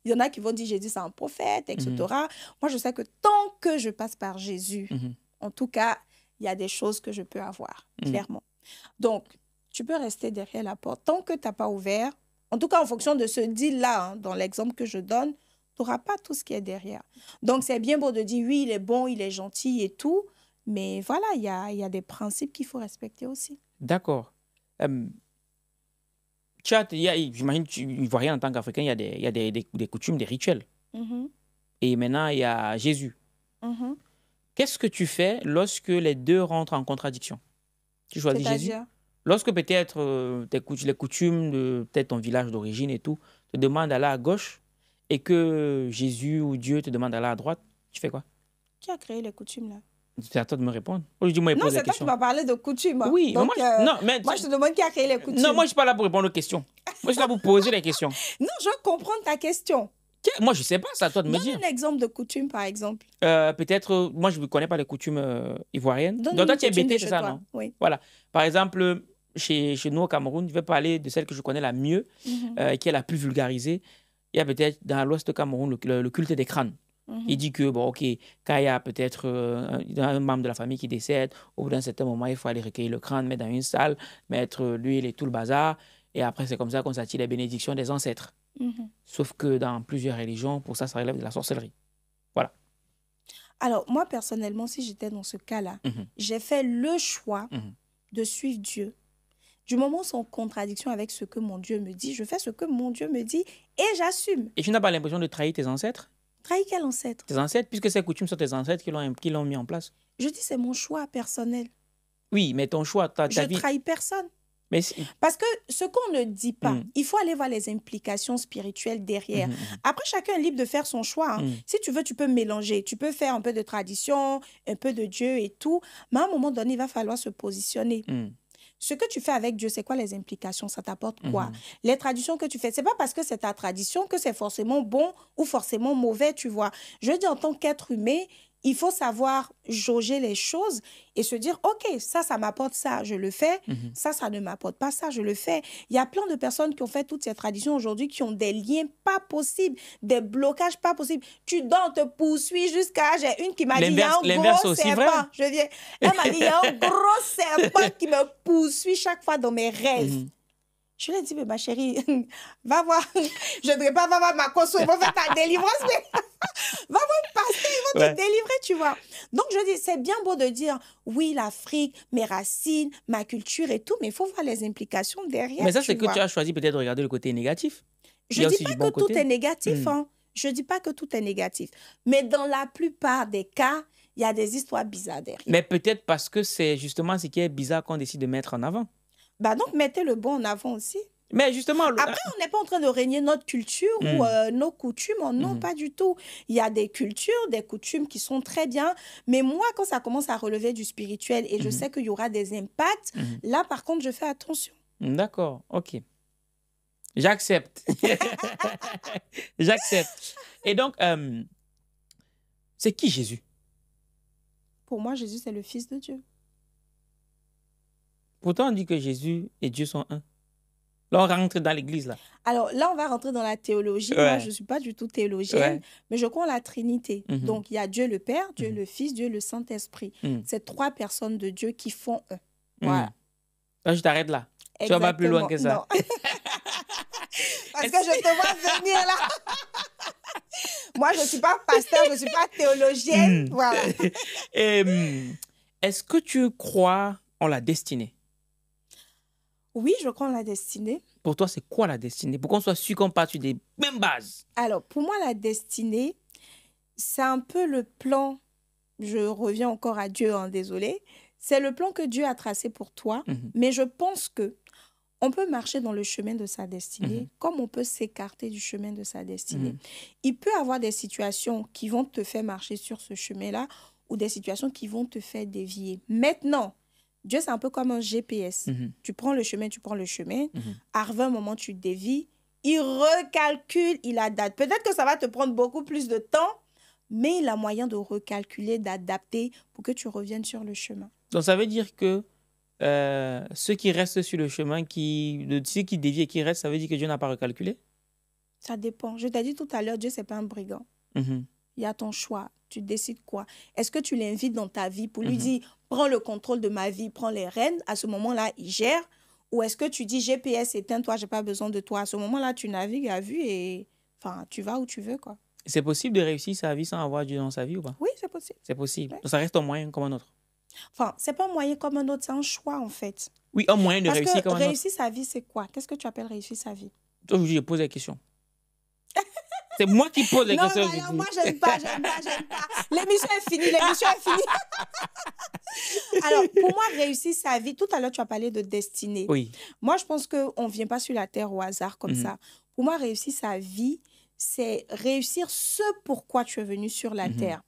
Il y en a qui vont dire Jésus, c'est un prophète, etc. Mhm. Moi, je sais que tant que je passe par Jésus, mhm. en tout cas, il y a des choses que je peux avoir, mhm. clairement. Donc, tu peux rester derrière la porte. Tant que tu n'as pas ouvert, en tout cas, en fonction de ce deal-là, hein, dans l'exemple que je donne, tu n'auras pas tout ce qui est derrière. Donc, c'est bien beau de dire oui, il est bon, il est gentil et tout. Mais voilà, il y a, y a, des principes qu'il faut respecter aussi. D'accord. Euh, Tchad, j'imagine, rien en tant qu'Africain, il y a, des, il y a des, des, coutumes, des rituels. Mm-hmm. Et maintenant, il y a Jésus. Mm-hmm. Qu'est-ce que tu fais lorsque les deux rentrent en contradiction Tu choisis Jésus Lorsque peut-être euh, les coutumes de peut ton village d'origine et tout te demandent d'aller à gauche et que Jésus ou Dieu te demande d'aller à droite, tu fais quoi Qui a créé les coutumes là c'est à toi de me répondre. je non, c'est toi qui m'as parlé de coutume. Oui, Donc, moi, euh, je... te demande qui a créé les coutumes. Non, moi, je ne suis pas là pour répondre aux questions. moi, je suis là pour poser les questions. Non, je veux comprendre ta question. Moi, je ne sais pas, c'est à toi de me dire. Donne un exemple de coutume, par exemple. Euh, peut-être, euh, moi, je ne connais pas les coutumes ivoiriennes. Donc, toi, tu es bêté, c'est ça, non Oui. Voilà. Par exemple, chez, chez, nous au Cameroun, je vais parler de celle que je connais la mieux, mhm. qui est la plus vulgarisée. Il y a peut-être dans l'ouest du Cameroun le, culte des crânes. Il dit que, bon, OK, quand il y a peut-être euh, un, membre de la famille qui décède, au bout d'un certain moment, il faut aller recueillir le crâne, mettre dans une salle, mettre euh, l'huile et tout le bazar. Et après, c'est comme ça qu'on s'attire les bénédictions des ancêtres. Mhm. Sauf que dans plusieurs religions, pour ça, ça relève de la sorcellerie. Voilà. Alors, moi, personnellement, si j'étais dans ce cas-là, mhm. j'ai fait le choix mhm. de suivre Dieu. Du moment sans contradiction avec ce que mon Dieu me dit, je fais ce que mon Dieu me dit et j'assume. Et tu n'as pas l'impression de trahir tes ancêtres Trahis quel ancêtre Tes ancêtres, puisque ces coutumes sont tes ancêtres qui l'ont, mis en place. Je dis, c'est mon choix personnel. Oui, mais ton choix, ta, ta je vie... trahis personne. Mais Parce que ce qu'on ne dit pas, mm. il faut aller voir les implications spirituelles derrière. Mm, mm, Après, chacun est libre de faire son choix. Hein. Si tu veux, tu peux mélanger. Tu peux faire un peu de tradition, un peu de Dieu et tout. Mais à un moment donné, il va falloir se positionner ce que tu fais avec Dieu, c'est quoi les implications Ça t'apporte quoi mhm. Les traditions que tu fais, c'est pas parce que c'est ta tradition que c'est forcément bon ou forcément mauvais, tu vois. Je dis en tant qu'être humain, il faut savoir jauger les choses et se dire, OK, ça, ça m'apporte ça, je le fais. Mhm. Ça, ça ne m'apporte pas ça, je le fais. Il y a plein de personnes qui ont fait toutes ces traditions aujourd'hui qui ont des liens pas possibles, des blocages pas possibles. Tu dans te poursuis jusqu'à... J'ai une qui m'a dit, il y a un gros serpent. Je viens. Elle m'a dit, il y a un gros serpent qui me poursuit chaque fois dans mes rêves. Mhm. Je lui ai dit, mais ma chérie, va voir, je ne dirais pas, va voir ma conso, ils vont faire ta délivrance, mais va voir parce qu'ils vont te délivrer, tu vois. Donc, je dis, c'est bien beau de dire, oui, l'Afrique, mes racines, ma culture et tout, mais il faut voir les implications derrière. Mais ça, c'est que tu as choisi peut-être de regarder le côté négatif. Je ne dis pas que tout est négatif, hmm. hein. Je ne dis pas que tout est négatif. Mais dans la plupart des cas, il y a des histoires bizarres derrière. Mais peut-être parce que c'est justement ce qui est bizarre qu'on décide de mettre en avant. Bah donc, mettez le bon en avant aussi. Mais justement. Après, on n'est pas en train de régner notre culture ou mm. euh, nos coutumes. Non, mm. pas du tout. Il y a des cultures, des coutumes qui sont très bien. Mais moi, quand ça commence à relever du spirituel et je mm-hmm. sais qu'il y aura des impacts, mm-hmm. là, par contre, je fais attention. D'accord, ok. J'accepte. J'accepte. Et donc, euh, c'est qui Jésus Pour moi, Jésus, c'est le Fils de Dieu. Pourtant, on dit que Jésus et Dieu sont un. Là, on rentre dans l'église, là. Alors, là, on va rentrer dans la théologie. Moi, je ne suis pas du tout théologienne, mais je crois en la Trinité. Mhm. Donc, il y a Dieu le Père, Dieu mhm. le Fils, Dieu le Saint-Esprit. Mhm. ces trois personnes de Dieu qui font un. Voilà. je t'arrête là. Tu vas pas plus loin que ça. Parce que je te vois venir là. Moi, je ne suis pas pasteur, je ne suis pas théologienne. Voilà. Euh, est-ce que tu crois en la destinée oui, je crois en la destinée. Pour toi, c'est quoi la destinée Pour qu'on soit sûr qu'on part sur des mêmes bases. Alors, pour moi, la destinée, c'est un peu le plan. Je reviens encore à Dieu, hein, désolé. C'est le plan que Dieu a tracé pour toi. Mhm. Mais je pense que on peut marcher dans le chemin de sa destinée mhm. comme on peut s'écarter du chemin de sa destinée. Mhm. Il peut avoir des situations qui vont te faire marcher sur ce chemin-là ou des situations qui vont te faire dévier. Maintenant, Dieu, c'est un peu comme un GPS. Mhm. Tu prends le chemin, tu prends le chemin. À mhm. Arrive un moment, tu dévies. Il recalcule, il adapte. Peut-être que ça va te prendre beaucoup plus de temps, mais il a moyen de recalculer, d'adapter pour que tu reviennes sur le chemin. Donc, ça veut dire que euh, ceux qui restent sur le chemin, qui, ceux qui dévient et qui restent, ça veut dire que Dieu n'a pas recalculé Ça dépend. Je t'ai dit tout à l'heure, Dieu, n'est pas un brigand. Mhm. Il y a ton choix tu décides quoi Est-ce que tu l'invites dans ta vie pour lui mhm. dire, prends le contrôle de ma vie, prends les rênes À ce moment-là, il gère. Ou est-ce que tu dis, GPS, éteins-toi, j'ai pas besoin de toi À ce moment-là, tu navigues à vue et enfin, tu vas où tu veux, quoi. C'est possible de réussir sa vie sans avoir Dieu dans sa vie ou pas Oui, c'est possible. C'est possible. ça reste un moyen comme un autre. Enfin, c'est pas un moyen comme un autre, c'est un choix en fait. Oui, un moyen de réussir comme un réussir Réussir sa vie, c'est quoi Qu'est-ce que tu appelles réussir sa vie Je pose la question. C'est moi qui pose les non, questions. Non, moi, j'aime pas, j'aime pas, j'aime pas. L'émission est finie, l'émission est finie. Alors, pour moi, réussir sa vie, tout à l'heure, tu as parlé de destinée. Oui. Moi, je pense qu'on ne vient pas sur la terre au hasard comme mhm. ça. Pour moi, réussir sa vie, c'est réussir ce pourquoi tu es venu sur la mmh terre.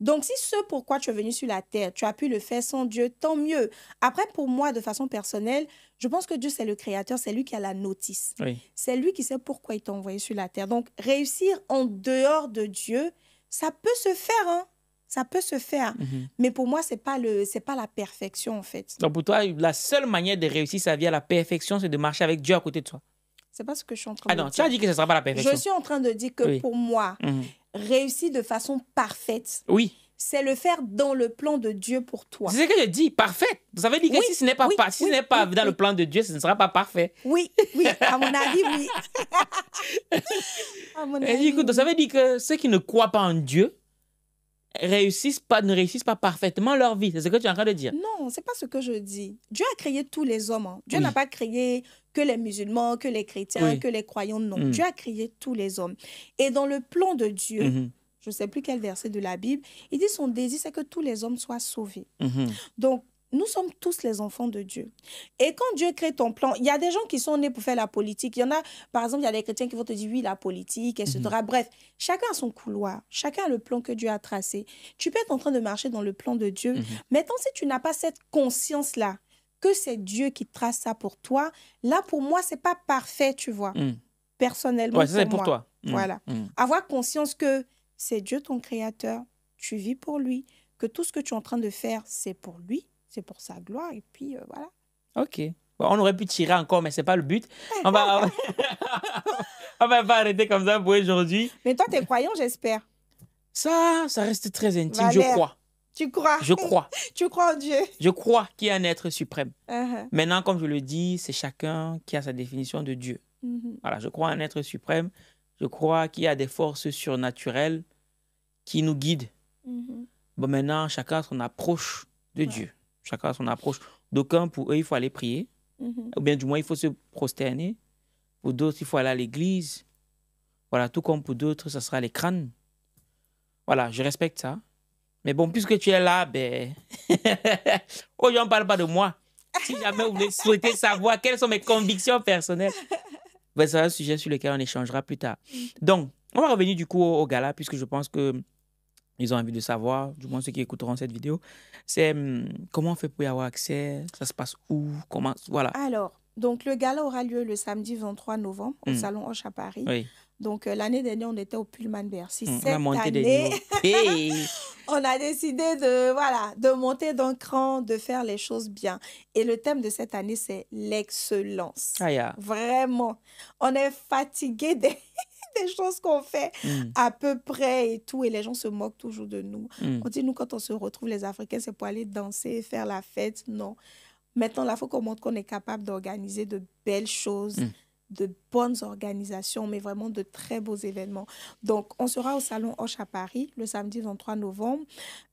Donc si ce pourquoi tu es venu sur la terre, tu as pu le faire sans Dieu, tant mieux. Après, pour moi, de façon personnelle, je pense que Dieu, c'est le créateur, c'est lui qui a la notice. C'est lui qui sait pourquoi il t'a envoyé sur la terre. Donc réussir en dehors de Dieu, ça peut se faire. Hein. Ça peut se faire. Mmh Mais pour moi, ce n'est pas, pas la perfection, en fait. Donc pour toi, la seule manière de réussir sa vie à la perfection, c'est de marcher avec Dieu à côté de toi. C'est pas ce que je suis en train ah de non, dire. Ah non, tu as dit que ce ne sera pas la perfection. Je suis en train de dire que pour moi, mhm. réussir de façon parfaite. Oui. C'est le faire dans le plan de Dieu pour toi. C'est ce que je dis, parfaite. Vous avez dit que si ce n'est pas, si n'est pas dans le plan de Dieu, ce ne sera pas parfait. Oui, oui, à mon avis, oui. à mon avis, Écoute, ça veut dire que ceux qui ne croient pas en Dieu, réussissent pas, ne réussissent pas parfaitement leur vie. C'est ce que tu es en train de dire. Non, c'est pas ce que je dis. Dieu a créé tous les hommes. Hein. Dieu n'a pas créé que les musulmans, que les chrétiens, que les croyants. Non, mm. Dieu a créé tous les hommes. Et dans le plan de Dieu, mm-hmm. je ne sais plus quel verset de la Bible, il dit son désir, c'est que tous les hommes soient sauvés. Mm-hmm. Donc, nous sommes tous les enfants de Dieu. Et quand Dieu crée ton plan, il y a des gens qui sont nés pour faire la politique. Il y en a, par exemple, il y a des chrétiens qui vont te dire oui, la politique, etc. Mhm. Bref, chacun a son couloir, chacun a le plan que Dieu a tracé. Tu peux être en train de marcher dans le plan de Dieu, mhm. mais tant si tu n'as pas cette conscience-là, que c'est Dieu qui trace ça pour toi, là, pour moi, c'est pas parfait, tu vois. Mhm. Personnellement, c'est pour, pour, toi. Voilà. Avoir conscience que c'est Dieu ton créateur, tu vis pour lui, que tout ce que tu es en train de faire, c'est pour lui c'est pour sa gloire. Et puis, euh, voilà. OK. on aurait pu tirer encore, mais ce n'est pas le but. On va, on va pas arrêter comme ça pour aujourd'hui. Mais toi, tu es croyant, j'espère. Ça, ça reste très intime, je crois. Tu crois Je crois. tu crois en Dieu Je crois qu'il y a un être suprême. Uh-huh. Maintenant, comme je le dis, c'est chacun qui a sa définition de Dieu. Mm-hmm. Voilà, je crois en un être suprême. Je crois qu'il y a des forces surnaturelles qui nous guident. Mm-hmm. Bon, maintenant, chacun a son approche de Dieu. Chacun a son approche. D'aucuns, pour eux, il faut aller prier. Mhm. Ou bien du moins, il faut se prosterner. Pour d'autres, il faut aller à l'église. Voilà, tout comme pour d'autres, ça sera les crânes. Voilà, je respecte ça. Mais bon, puisque tu es là, ben. oh, on parle pas de moi. Si jamais vous souhaitez savoir quelles sont mes convictions personnelles, ben, c'est un sujet sur lequel on échangera plus tard. Mhm. Donc, on va revenir du coup au gala, puisque je pense que ils ont envie de savoir, du moins ceux qui écouteront cette vidéo, c'est hum, comment on fait pour y avoir accès, ça se passe où, comment, voilà. Alors, donc le gala aura lieu le samedi 23 novembre au hum. Salon Hoche à Paris. Donc euh, l'année dernière, on était au Pullman Bercy. Hum, cette on a année, on a décidé de, voilà, de monter d'un cran, de faire les choses bien. Et le thème de cette année, c'est l'excellence. Ah, Vraiment. On est fatigué des... des choses qu'on fait mm. à peu près et tout. Et les gens se moquent toujours de nous. Mm. On dit, nous, quand on se retrouve, les Africains, c'est pour aller danser faire la fête. Non. Maintenant, la il faut qu'on montre qu'on est capable d'organiser de belles choses, mm de bonnes organisations, mais vraiment de très beaux événements. Donc, on sera au Salon Hoche à Paris le samedi 23 novembre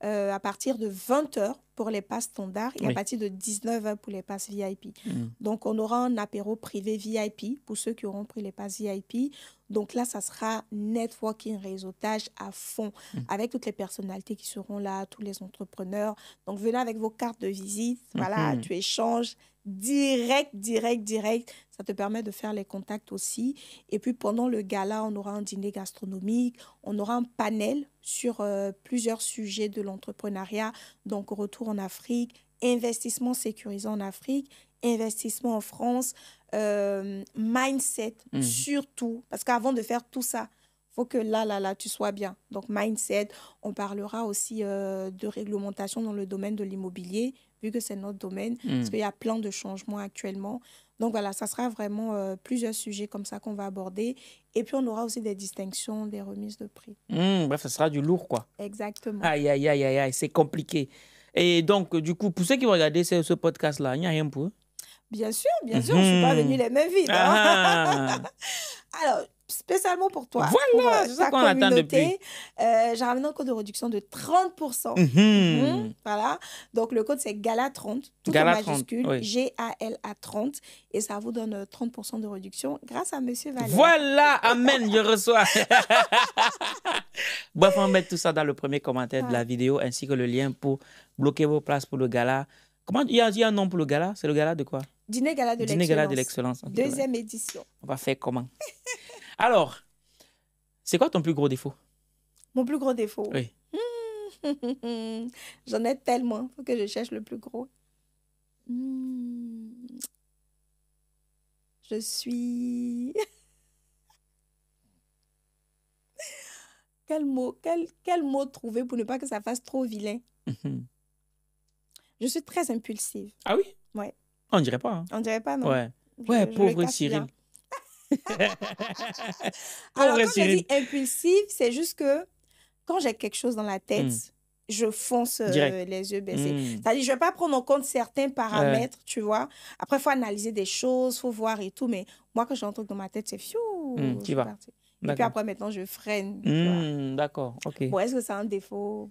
euh, à partir de 20h pour les passes standards et à partir de 19h pour les passes VIP. Mm. Donc, on aura un apéro privé VIP pour ceux qui auront pris les passes VIP. Donc là, ça sera networking, réseautage à fond, mm. avec toutes les personnalités qui seront là, tous les entrepreneurs. Donc, venez avec vos cartes de visite, voilà, mm-hmm. tu échanges, direct, direct, direct. Ça te permet de faire les contacts aussi. Et puis pendant le gala, on aura un dîner gastronomique, on aura un panel sur euh, plusieurs sujets de l'entrepreneuriat, donc retour en Afrique, investissement sécurisant en Afrique, investissement en France, euh, mindset mhm. surtout, parce qu'avant de faire tout ça, faut que là, là, là, tu sois bien. Donc, mindset, on parlera aussi euh, de réglementation dans le domaine de l'immobilier, vu que c'est notre domaine, hmm. parce qu'il y a plein de changements actuellement. Donc voilà, ça sera vraiment euh, plusieurs sujets comme ça qu'on va aborder. Et puis on aura aussi des distinctions, des remises de prix. Hmm, bref, ça sera du lourd, quoi. Exactement. Aïe, aïe, aïe, aïe, c'est compliqué. Et donc, euh, du coup, pour ceux qui vont regarder ce, podcast-là, il n'y a rien pour eux Bien sûr, bien sûr, je ne suis hmm. pas venue les mains vides. Hein. Ah. Alors, spécialement pour toi. Voilà, pour, euh, ça euh, J'ai ramené un code de réduction de 30%. Mhm. Mhm, voilà. Donc, le code, c'est GALA30, tout en majuscule, G-A-L-A-30. Et ça vous donne 30% euh, de réduction grâce à Monsieur Valère. Voilà, amen, je reçois. Bref, on va mettre tout ça dans le premier commentaire de la vidéo, ainsi que le lien pour bloquer vos places pour le gala. Comment il y, a, un nom pour le gala C'est le gala de quoi Dîner Gala de l'Excellence. Dîner Gala de l'Excellence. Deuxième édition. On va faire comment Alors, c'est quoi ton plus gros défaut Mon plus gros défaut Oui. J'en ai tellement. faut que je cherche le plus gros. Hmm. Je suis... quel, mot, quel, mot trouver pour ne pas que ça fasse trop vilain mhm. Je suis très impulsive. Ah oui Ouais. On dirait pas. Hein. On dirait pas, non. Ouais, ouais pauvre hein. Cyril. Alors, quand je dis impulsive, c'est juste que quand j'ai quelque chose dans la tête, mmh. je fonce euh, les yeux baissés. C'est-à-dire, mmh. je ne vais pas prendre en compte certains paramètres, tu vois. Après, il faut analyser des choses, il faut voir et tout. Mais moi, quand j'ai un truc dans ma tête, c'est fiou. Mmh, tu Parti. Et puis après, maintenant, je freine. D'accord, OK. Bon, est-ce que c'est un défaut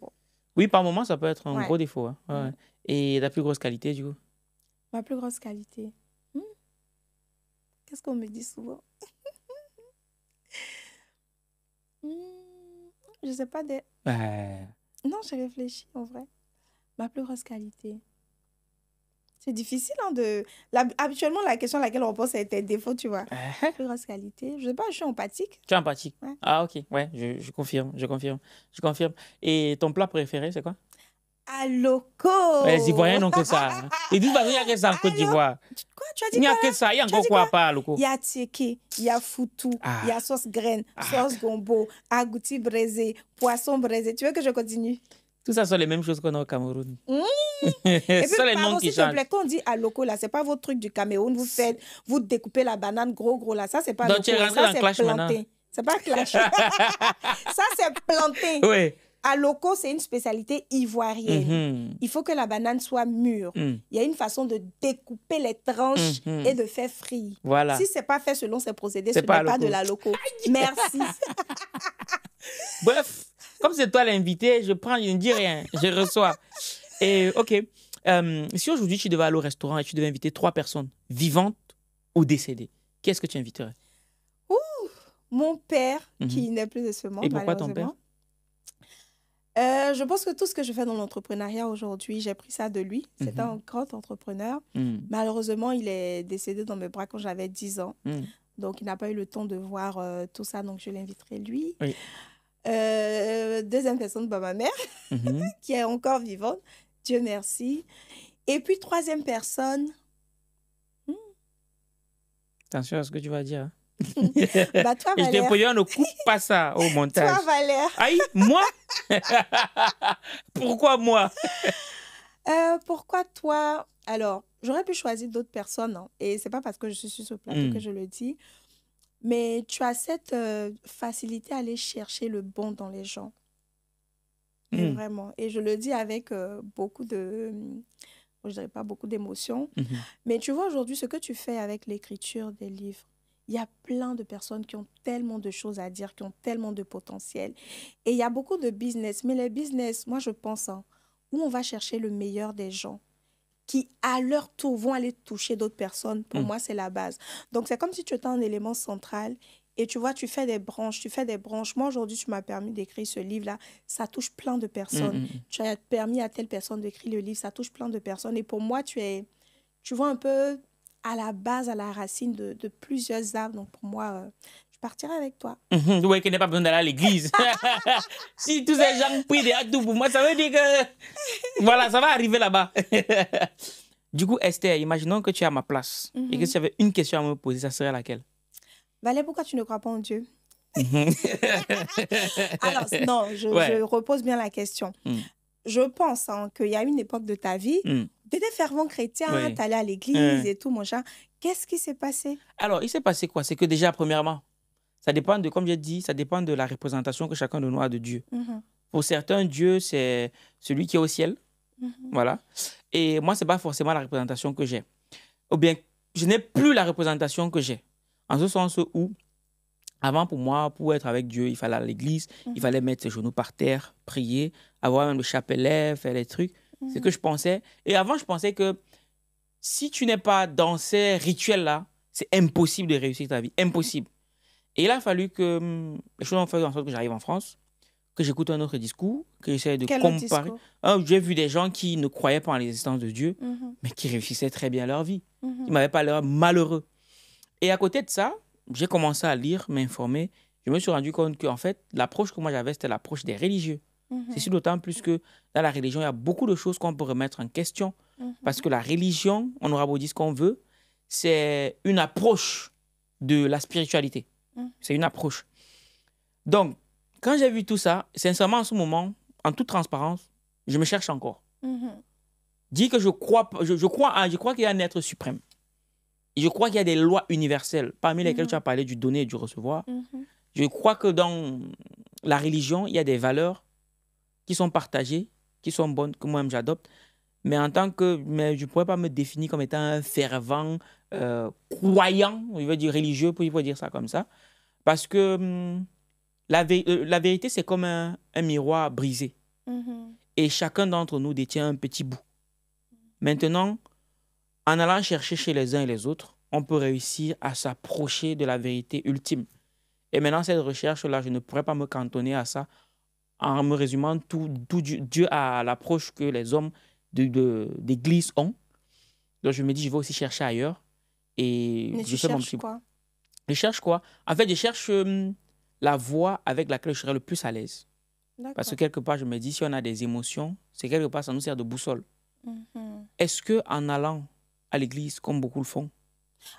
Oui, par moment, ça peut être un gros défaut. Hein. Et la plus grosse qualité, du coup Ma plus grosse qualité Qu'est-ce qu'on me dit souvent hmm, Je ne sais pas. Non, j'ai réfléchi en vrai. Ma plus grosse qualité. C'est difficile hein, de. La... Habituellement, la question à laquelle on pense, c'est tes défauts, tu vois. Ma eh eh. plus grosse qualité. Je sais pas, je suis empathique. Tu es empathique. Ah, ok. Ouais, je confirme. Je confirme. Je confirme. Et ton plat préféré, c'est quoi à loco. Les eh, Ivoiriens n'ont que ça. Ils disent il n'y a que ça en Côte d'Ivoire. Quoi, tu as dit Il n'y a que ça. Il y a encore quoi à part loco Il y a tiki, il y a foutou, il y a ah. sauce graine, ah. sauce gombo, agouti braisé, poisson braisé. Tu veux que je continue tout ça, ce sont les mêmes choses qu'on a au Cameroun. Mmh. Et puis, les noms qui s'il te plaît, quand dit à loco, là, c'est pas votre truc du Cameroun. Vous faites, vous découpez la banane gros, gros, là. Ça, c'est pas Donc, Tu es hein. rentré ça, dans clash planté. C'est pas clash. ça, c'est planté. Oui. À loco, c'est une spécialité ivoirienne. Mhm. Il faut que la banane soit mûre. Mm. Il y a une façon de découper les tranches mhm. et de faire frire. Voilà. Si c'est pas fait selon ces procédés, ce n'est pas, de la loco. Merci. Bref, comme c'est toi l'invité, je prends, je ne dis rien, je reçois. Et ok, euh, si aujourd'hui tu devais aller au restaurant et tu devais inviter trois personnes, vivantes ou décédées, qu'est-ce que tu inviterais Ouh, mon père, qui mhm. n'est plus de ce monde. Et pourquoi ton père euh, je pense que tout ce que je fais dans l'entrepreneuriat aujourd'hui, j'ai pris ça de lui. C'est mhm. un grand entrepreneur. Mm. Malheureusement, il est décédé dans mes bras quand j'avais 10 ans. Mm. Donc, il n'a pas eu le temps de voir euh, tout ça. Donc, je l'inviterai lui. Euh, deuxième personne, bah, ma mère, mhm. qui est encore vivante. Dieu merci. Et puis, troisième personne. Hmm. Attention à ce que tu vas dire. Hein. bah, toi, Je te ne coupe pas ça au montage. toi, Valère. Aïe, moi Pourquoi moi euh, Pourquoi toi Alors, j'aurais pu choisir d'autres personnes, hein, et c'est pas parce que je suis sur ce plateau que hmm. je le dis, mais tu as cette euh, facilité à aller chercher le bon dans les gens. Hmm. vraiment. Et je le dis avec euh, beaucoup de je dirais pas beaucoup d'émotion mmh Mais tu vois, aujourd'hui, ce que tu fais avec l'écriture des livres, il y a plein de personnes qui ont tellement de choses à dire, qui ont tellement de potentiel. Et il y a beaucoup de business, mais les business, moi je pense, hein, où on va chercher le meilleur des gens qui, à leur tour, vont aller toucher d'autres personnes. Pour hmm. moi, c'est la base. Donc, c'est comme si tu étais un élément central et tu vois, tu fais des branches, tu fais des branches. Moi, aujourd'hui, tu m'as permis d'écrire ce livre-là. Ça touche plein de personnes. Hmm, hmm, tu as permis à telle personne d'écrire le livre. Ça touche plein de personnes. Et pour moi, tu es, tu vois un peu à la base, à la racine de, plusieurs âmes. Donc pour moi, euh, je partirai avec toi. Mhm. oui, qu'il n'y pas besoin d'aller à l'église. si tous ces gens prient des tout pour moi, ça veut dire que voilà, ça va arriver là-bas. du coup, Esther, imaginons que tu es à ma place et que mhm. tu avais une question à me poser, ça serait laquelle Valé, pourquoi tu ne crois pas en Dieu mhm. Alors, non, je, repose bien la question. Hmm. Je pense hein, qu'il y a une époque de ta vie hmm tu étais fervent chrétien, tu allais à l'église hein. et tout, mon chat. Qu'est-ce qui s'est passé Alors, il s'est passé quoi C'est que déjà, premièrement, ça dépend de, comme j'ai dit, ça dépend de la représentation que chacun de nous a de Dieu. Mm-hmm. Pour certains, Dieu, c'est celui qui est au ciel. Mm-hmm. Voilà. Et moi, ce n'est pas forcément la représentation que j'ai. Ou bien, je n'ai plus la représentation que j'ai. En ce sens où, avant, pour moi, pour être avec Dieu, il fallait à l'église, il mm-hmm. fallait mettre ses genoux par terre, prier, avoir même le chapelet, faire les trucs. C'est ce mm. que je pensais. Et avant, je pensais que si tu n'es pas dans ces rituels-là, c'est impossible de réussir ta vie. Impossible. Et il a fallu que hum, les choses ont fait en sorte que j'arrive en France, que j'écoute un autre discours, que j'essaie de comparer. Ah, j'ai vu des gens qui ne croyaient pas en l'existence de Dieu, mhm. mais qui réussissaient très bien leur vie. Mhm. Ils m'avaient pas l'air malheureux. Et à côté de ça, j'ai commencé à lire, m'informer. Je me suis rendu compte qu'en fait, l'approche que moi j'avais, c'était l'approche des religieux c'est mhm. sûr d'autant plus que dans la religion, il y a beaucoup de choses qu'on peut remettre en question. Mhm. Parce que la religion, on aura beau dire ce qu'on veut, c'est une approche de la spiritualité. Mhm. C'est une approche. Donc, quand j'ai vu tout ça, sincèrement, en ce moment, en toute transparence, je me cherche encore. Dis que je crois, je, crois, hein, je crois qu'il y a un être suprême. je crois qu'il y a des lois universelles, parmi lesquelles tu as parlé du donner et du recevoir. Je crois que dans la religion, il y a des valeurs qui sont partagées, qui sont bonnes, que moi-même j'adopte. Mais en tant que. Mais je ne pourrais pas me définir comme étant un fervent euh, croyant, je veux dire religieux, pour dire ça comme ça. Parce que hum, la, euh, la, vérité, c'est comme un, miroir brisé. Mm-hmm. Et chacun d'entre nous détient un petit bout. Maintenant, en allant chercher chez les uns et les autres, on peut réussir à s'approcher de la vérité ultime. Et maintenant, cette recherche-là, je ne pourrais pas me cantonner à ça en me résumant, tout, tout Dieu a l'approche que les hommes d'église de, l'église ont. Donc je me dis, je vais aussi chercher ailleurs. Et je tu quoi Je cherche quoi En fait, je cherche euh, la voie avec laquelle je serai le plus à l'aise. Parce que quelque part, je me dis, si on a des émotions, c'est quelque part, ça nous sert de boussole. Mhm. Est-ce que en allant à l'église, comme beaucoup le font,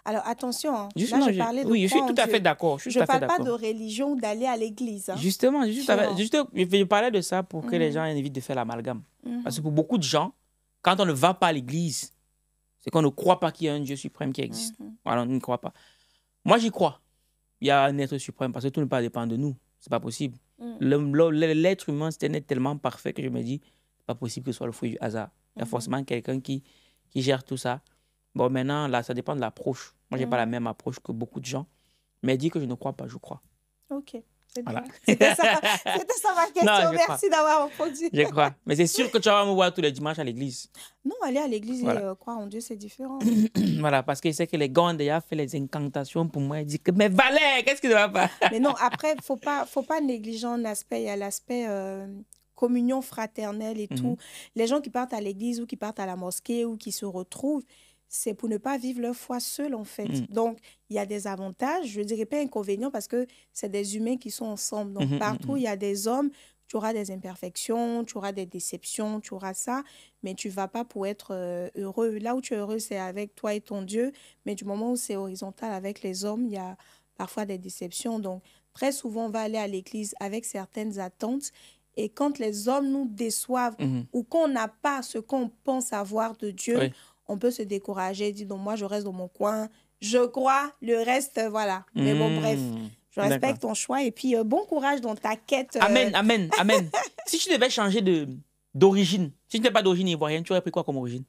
alors attention, hein. là, je parlais de Oui, je suis tout à fait d'accord. Je ne parle pas de religion d'aller à l'église. Hein. Justement, juste juste, je parlais de ça pour que les mhm. gens évitent de faire l'amalgame. Mhm. Parce que pour beaucoup de gens, quand on ne va pas à l'église, c'est qu'on ne croit pas qu'il y a un Dieu suprême qui existe. Alors, mhm. on ne croit pas. Moi, j'y crois. Il y a un être suprême parce que tout ne dépend pas de nous. C'est pas possible. L'être humain, c'est un être tellement parfait que je me dis, pas possible que ce soit le fruit du hasard. Il y a forcément quelqu'un qui, qui gère tout ça Bon, maintenant, là, ça dépend de l'approche. Moi, je n'ai pas mm. la même approche que beaucoup de gens. Mais dis que je ne crois pas, je crois. OK. C'est bien. C'était ça, ma question. Merci d'avoir répondu. je crois. Mais c'est sûr que tu vas me voir tous les dimanches à l'église. Non, aller à l'église et euh, croire en Dieu, c'est différent. voilà, parce que c'est que les gants déjà fait les incantations pour moi. Ils disent que, mais Valère, qu'est-ce qui ne va pas Mais non, après, il ne faut pas, faut pas négliger un aspect. Il y a l'aspect. Euh, communion fraternelle et mhm. tout. Les gens qui partent à l'église ou qui partent à la mosquée ou qui se retrouvent, c'est pour ne pas vivre leur foi seul, en fait. Mm. Donc, il y a des avantages, je ne dirais pas inconvénients, parce que c'est des humains qui sont ensemble. Donc, mm-hmm, partout, mm-hmm. il y a des hommes, tu auras des imperfections, tu auras des déceptions, tu auras ça, mais tu vas pas pour être euh, heureux. Là où tu es heureux, c'est avec toi et ton Dieu, mais du moment où c'est horizontal avec les hommes, il y a parfois des déceptions. Donc, très souvent, on va aller à l'église avec certaines attentes. Et quand les hommes nous déçoivent mm-hmm. ou qu'on n'a pas ce qu'on pense avoir de Dieu, on peut se décourager, dire donc moi je reste dans mon coin, je crois, le reste, voilà. Mais bon, bref. Hmm, je respecte ton choix et puis euh, bon courage dans ta quête. Euh, amen, amen, amen. si tu devais changer de d'origine, si tu n'étais pas d'origine ivoirienne, tu aurais pris quoi comme origine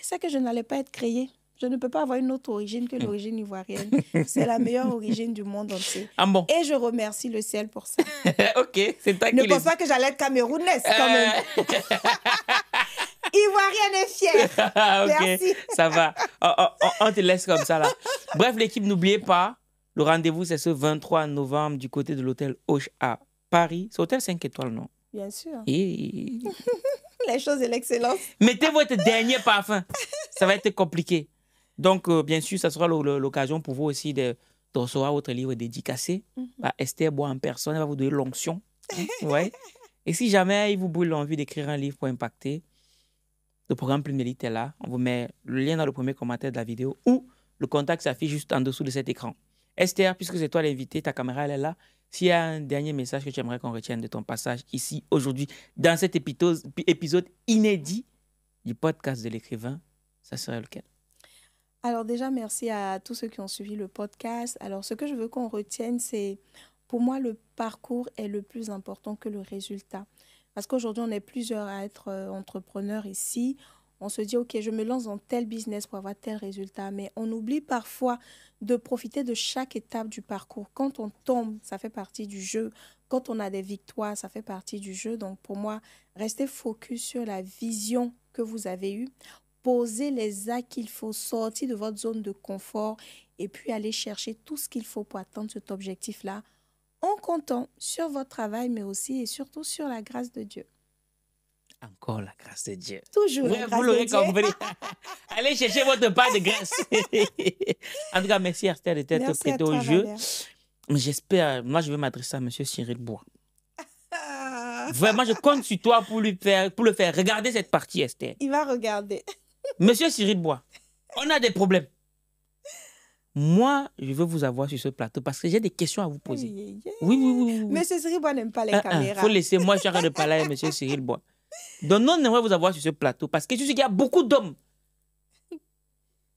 C'est que je n'allais pas être créée. Je ne peux pas avoir une autre origine que hmm. l'origine ivoirienne. c'est la meilleure origine du monde entier. Ah bon. Et je remercie le ciel pour ça. ok, c'est toi Ne pense pas que j'allais être camerounaise quand même. Euh. Ivoirienne est fier ah, Merci. ça va. Oh, oh, oh, on te laisse comme ça là. Bref, l'équipe, n'oubliez pas, le rendez-vous c'est ce 23 novembre du côté de l'hôtel Hoche à Paris. C'est hôtel 5 étoiles, non Bien sûr. Et... Les choses et l'excellence. Mettez votre dernier parfum. Ça va être compliqué. Donc, euh, bien sûr, ça sera l'occasion pour vous aussi de, recevoir votre livre dédicacé. Mm Esther Bois en personne, elle va vous donner l'onction. Hein? ouais. Et si jamais il vous brûle l'envie d'écrire un livre pour impacter, le programme Plume est là. On vous met le lien dans le premier commentaire de la vidéo ou le contact s'affiche juste en dessous de cet écran. Esther, puisque c'est toi l'invité, ta caméra elle est là. S'il y a un dernier message que tu aimerais qu'on retienne de ton passage ici aujourd'hui, dans cet épisode inédit du podcast de l'écrivain, ça serait lequel Alors déjà, merci à tous ceux qui ont suivi le podcast. Alors ce que je veux qu'on retienne, c'est pour moi le parcours est le plus important que le résultat. Parce qu'aujourd'hui, on est plusieurs à être euh, entrepreneurs ici. On se dit, OK, je me lance dans tel business pour avoir tel résultat. Mais on oublie parfois de profiter de chaque étape du parcours. Quand on tombe, ça fait partie du jeu. Quand on a des victoires, ça fait partie du jeu. Donc pour moi, restez focus sur la vision que vous avez eue. Posez les actes qu'il faut, sortir de votre zone de confort et puis aller chercher tout ce qu'il faut pour atteindre cet objectif-là en comptant sur votre travail, mais aussi et surtout sur la grâce de Dieu. Encore la grâce de Dieu. Toujours. la grâce vous l'aurez compris. Allez chercher votre part de grâce. en tout cas, merci Esther de t'être prêtée au jeu. J'espère, moi je vais m'adresser à M. Cyril Bois. Vraiment, je compte sur toi pour, lui faire, pour le faire. Regardez cette partie, Esther. Il va regarder. Monsieur Cyril Bois, on a des problèmes. Moi, je veux vous avoir sur ce plateau parce que j'ai des questions à vous poser. Oui, oui, oui, Monsieur Cyril Bois n'aime pas les ah, ah, caméras. Il faut laisser moi, je suis en train de parler à Monsieur Cyril Bois. Donc, nous, on aimerait vous avoir sur ce plateau parce que je sais qu'il y a beaucoup d'hommes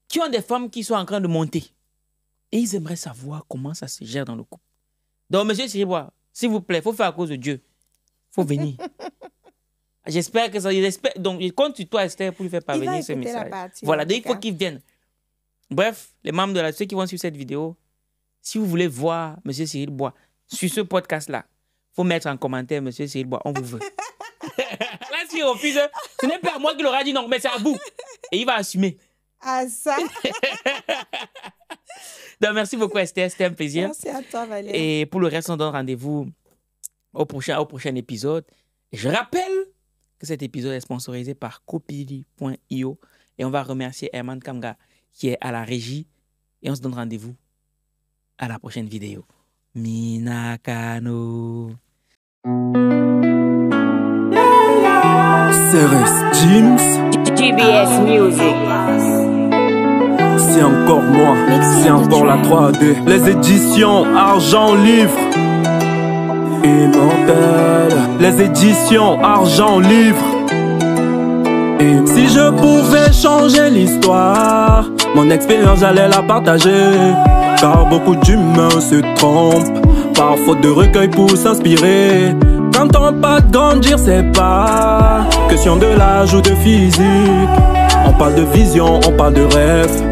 qui ont des femmes qui sont en train de monter. Et ils aimeraient savoir comment ça se gère dans le couple. Donc, Monsieur Cyril Bois, s'il vous plaît, il faut faire à cause de Dieu. Il faut venir. J'espère que ça. donc, je compte sur toi, Esther, pour lui faire parvenir ce message. voilà, donc il faut qu'il vienne. Bref, les membres de la ceux qui vont suivre cette vidéo, si vous voulez voir M. Cyril Bois sur ce podcast-là, faut mettre en commentaire M. Cyril Bois, on vous veut. Là, s'il refuse, ce n'est pas à moi qu'il aura dit non, mais c'est à vous. Et il va assumer. Ah ça. Donc, merci beaucoup, Esther. C'était un plaisir. Merci à toi, Valérie. Et pour le reste, on donne rendez-vous au prochain, au prochain épisode. Je rappelle que cet épisode est sponsorisé par copili.io et on va remercier Herman Kamga qui est à la régie. Et on se donne rendez-vous à la prochaine vidéo. Minakano. Ceres Jeans GBS Music c'est encore moi, c'est encore la 3D. Les éditions Argent Livre. Les éditions Argent Livre. Si je pouvais changer l'histoire, mon expérience j'allais la partager. Car beaucoup d'humains se trompent, par faute de recueil pour s'inspirer. Quand on parle de grandir, c'est pas question de l'âge ou de physique. On parle de vision, on parle de rêve.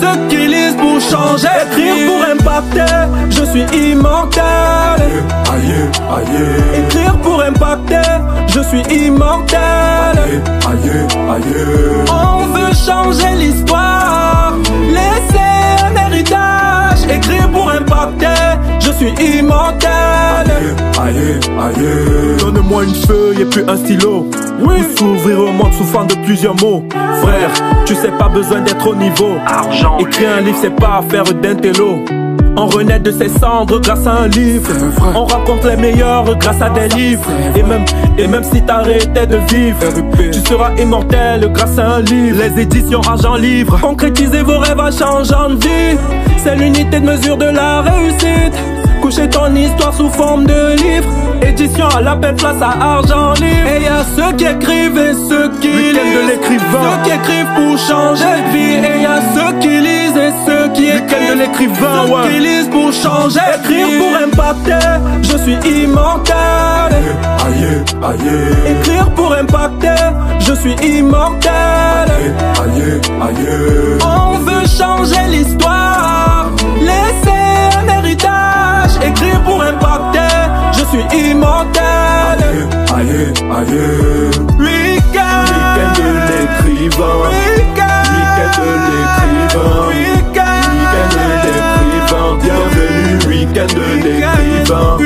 ceux qui lisent pour changer Écrire pour impacter, je suis immortel Écrire pour impacter, je suis immortel Aïe, aïe On veut changer l'histoire Laisser un héritage Écrire pour impacter, je suis immortel Aïe, aïe. Donne-moi une feuille et puis un stylo. Oui. S'ouvrir au monde souffrant de plusieurs mots. Frère, tu sais pas besoin d'être au niveau. Argent. Écrire un livre, c'est pas affaire d'intello. On renaît de ses cendres grâce à un livre. On raconte les meilleurs grâce à des livres. Et même, et même si t'arrêtais de vivre, tu seras immortel grâce à un livre. Les éditions Argent Livre. Concrétisez vos rêves à changeant de vie. C'est l'unité de mesure de la réussite coucher ton histoire sous forme de livre. Édition à la paix, place à argent libre. Et à ceux qui écrivent et ceux qui lisent. de l'écrivain. Ceux qui écrivent pour changer de vie. Et à ceux qui lisent et ceux qui écrivent. de l'écrivain, ouais. Ceux qui lisent pour changer. Écrire pour impacter. Je suis immortel. Aïe, aïe. Écrire pour impacter. Je suis immortel. Aïe, aïe. On veut changer l'histoire. j'écris pour impacter, je suis immortel. Aïe, aïe, Weekend, weekend de l'écrivain. weekend, weekend de l'écrivain. weekend, weekend de l'écrivain. Bienvenue, weekend de l'écrivain.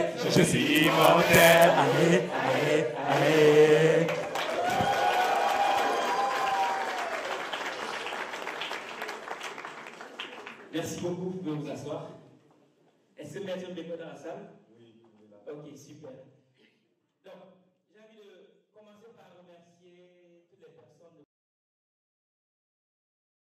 je suis immortel. Allez, allez, allez. Merci beaucoup, vous pouvez vous asseoir. Est-ce que maître est dans la salle Oui. Ok, super.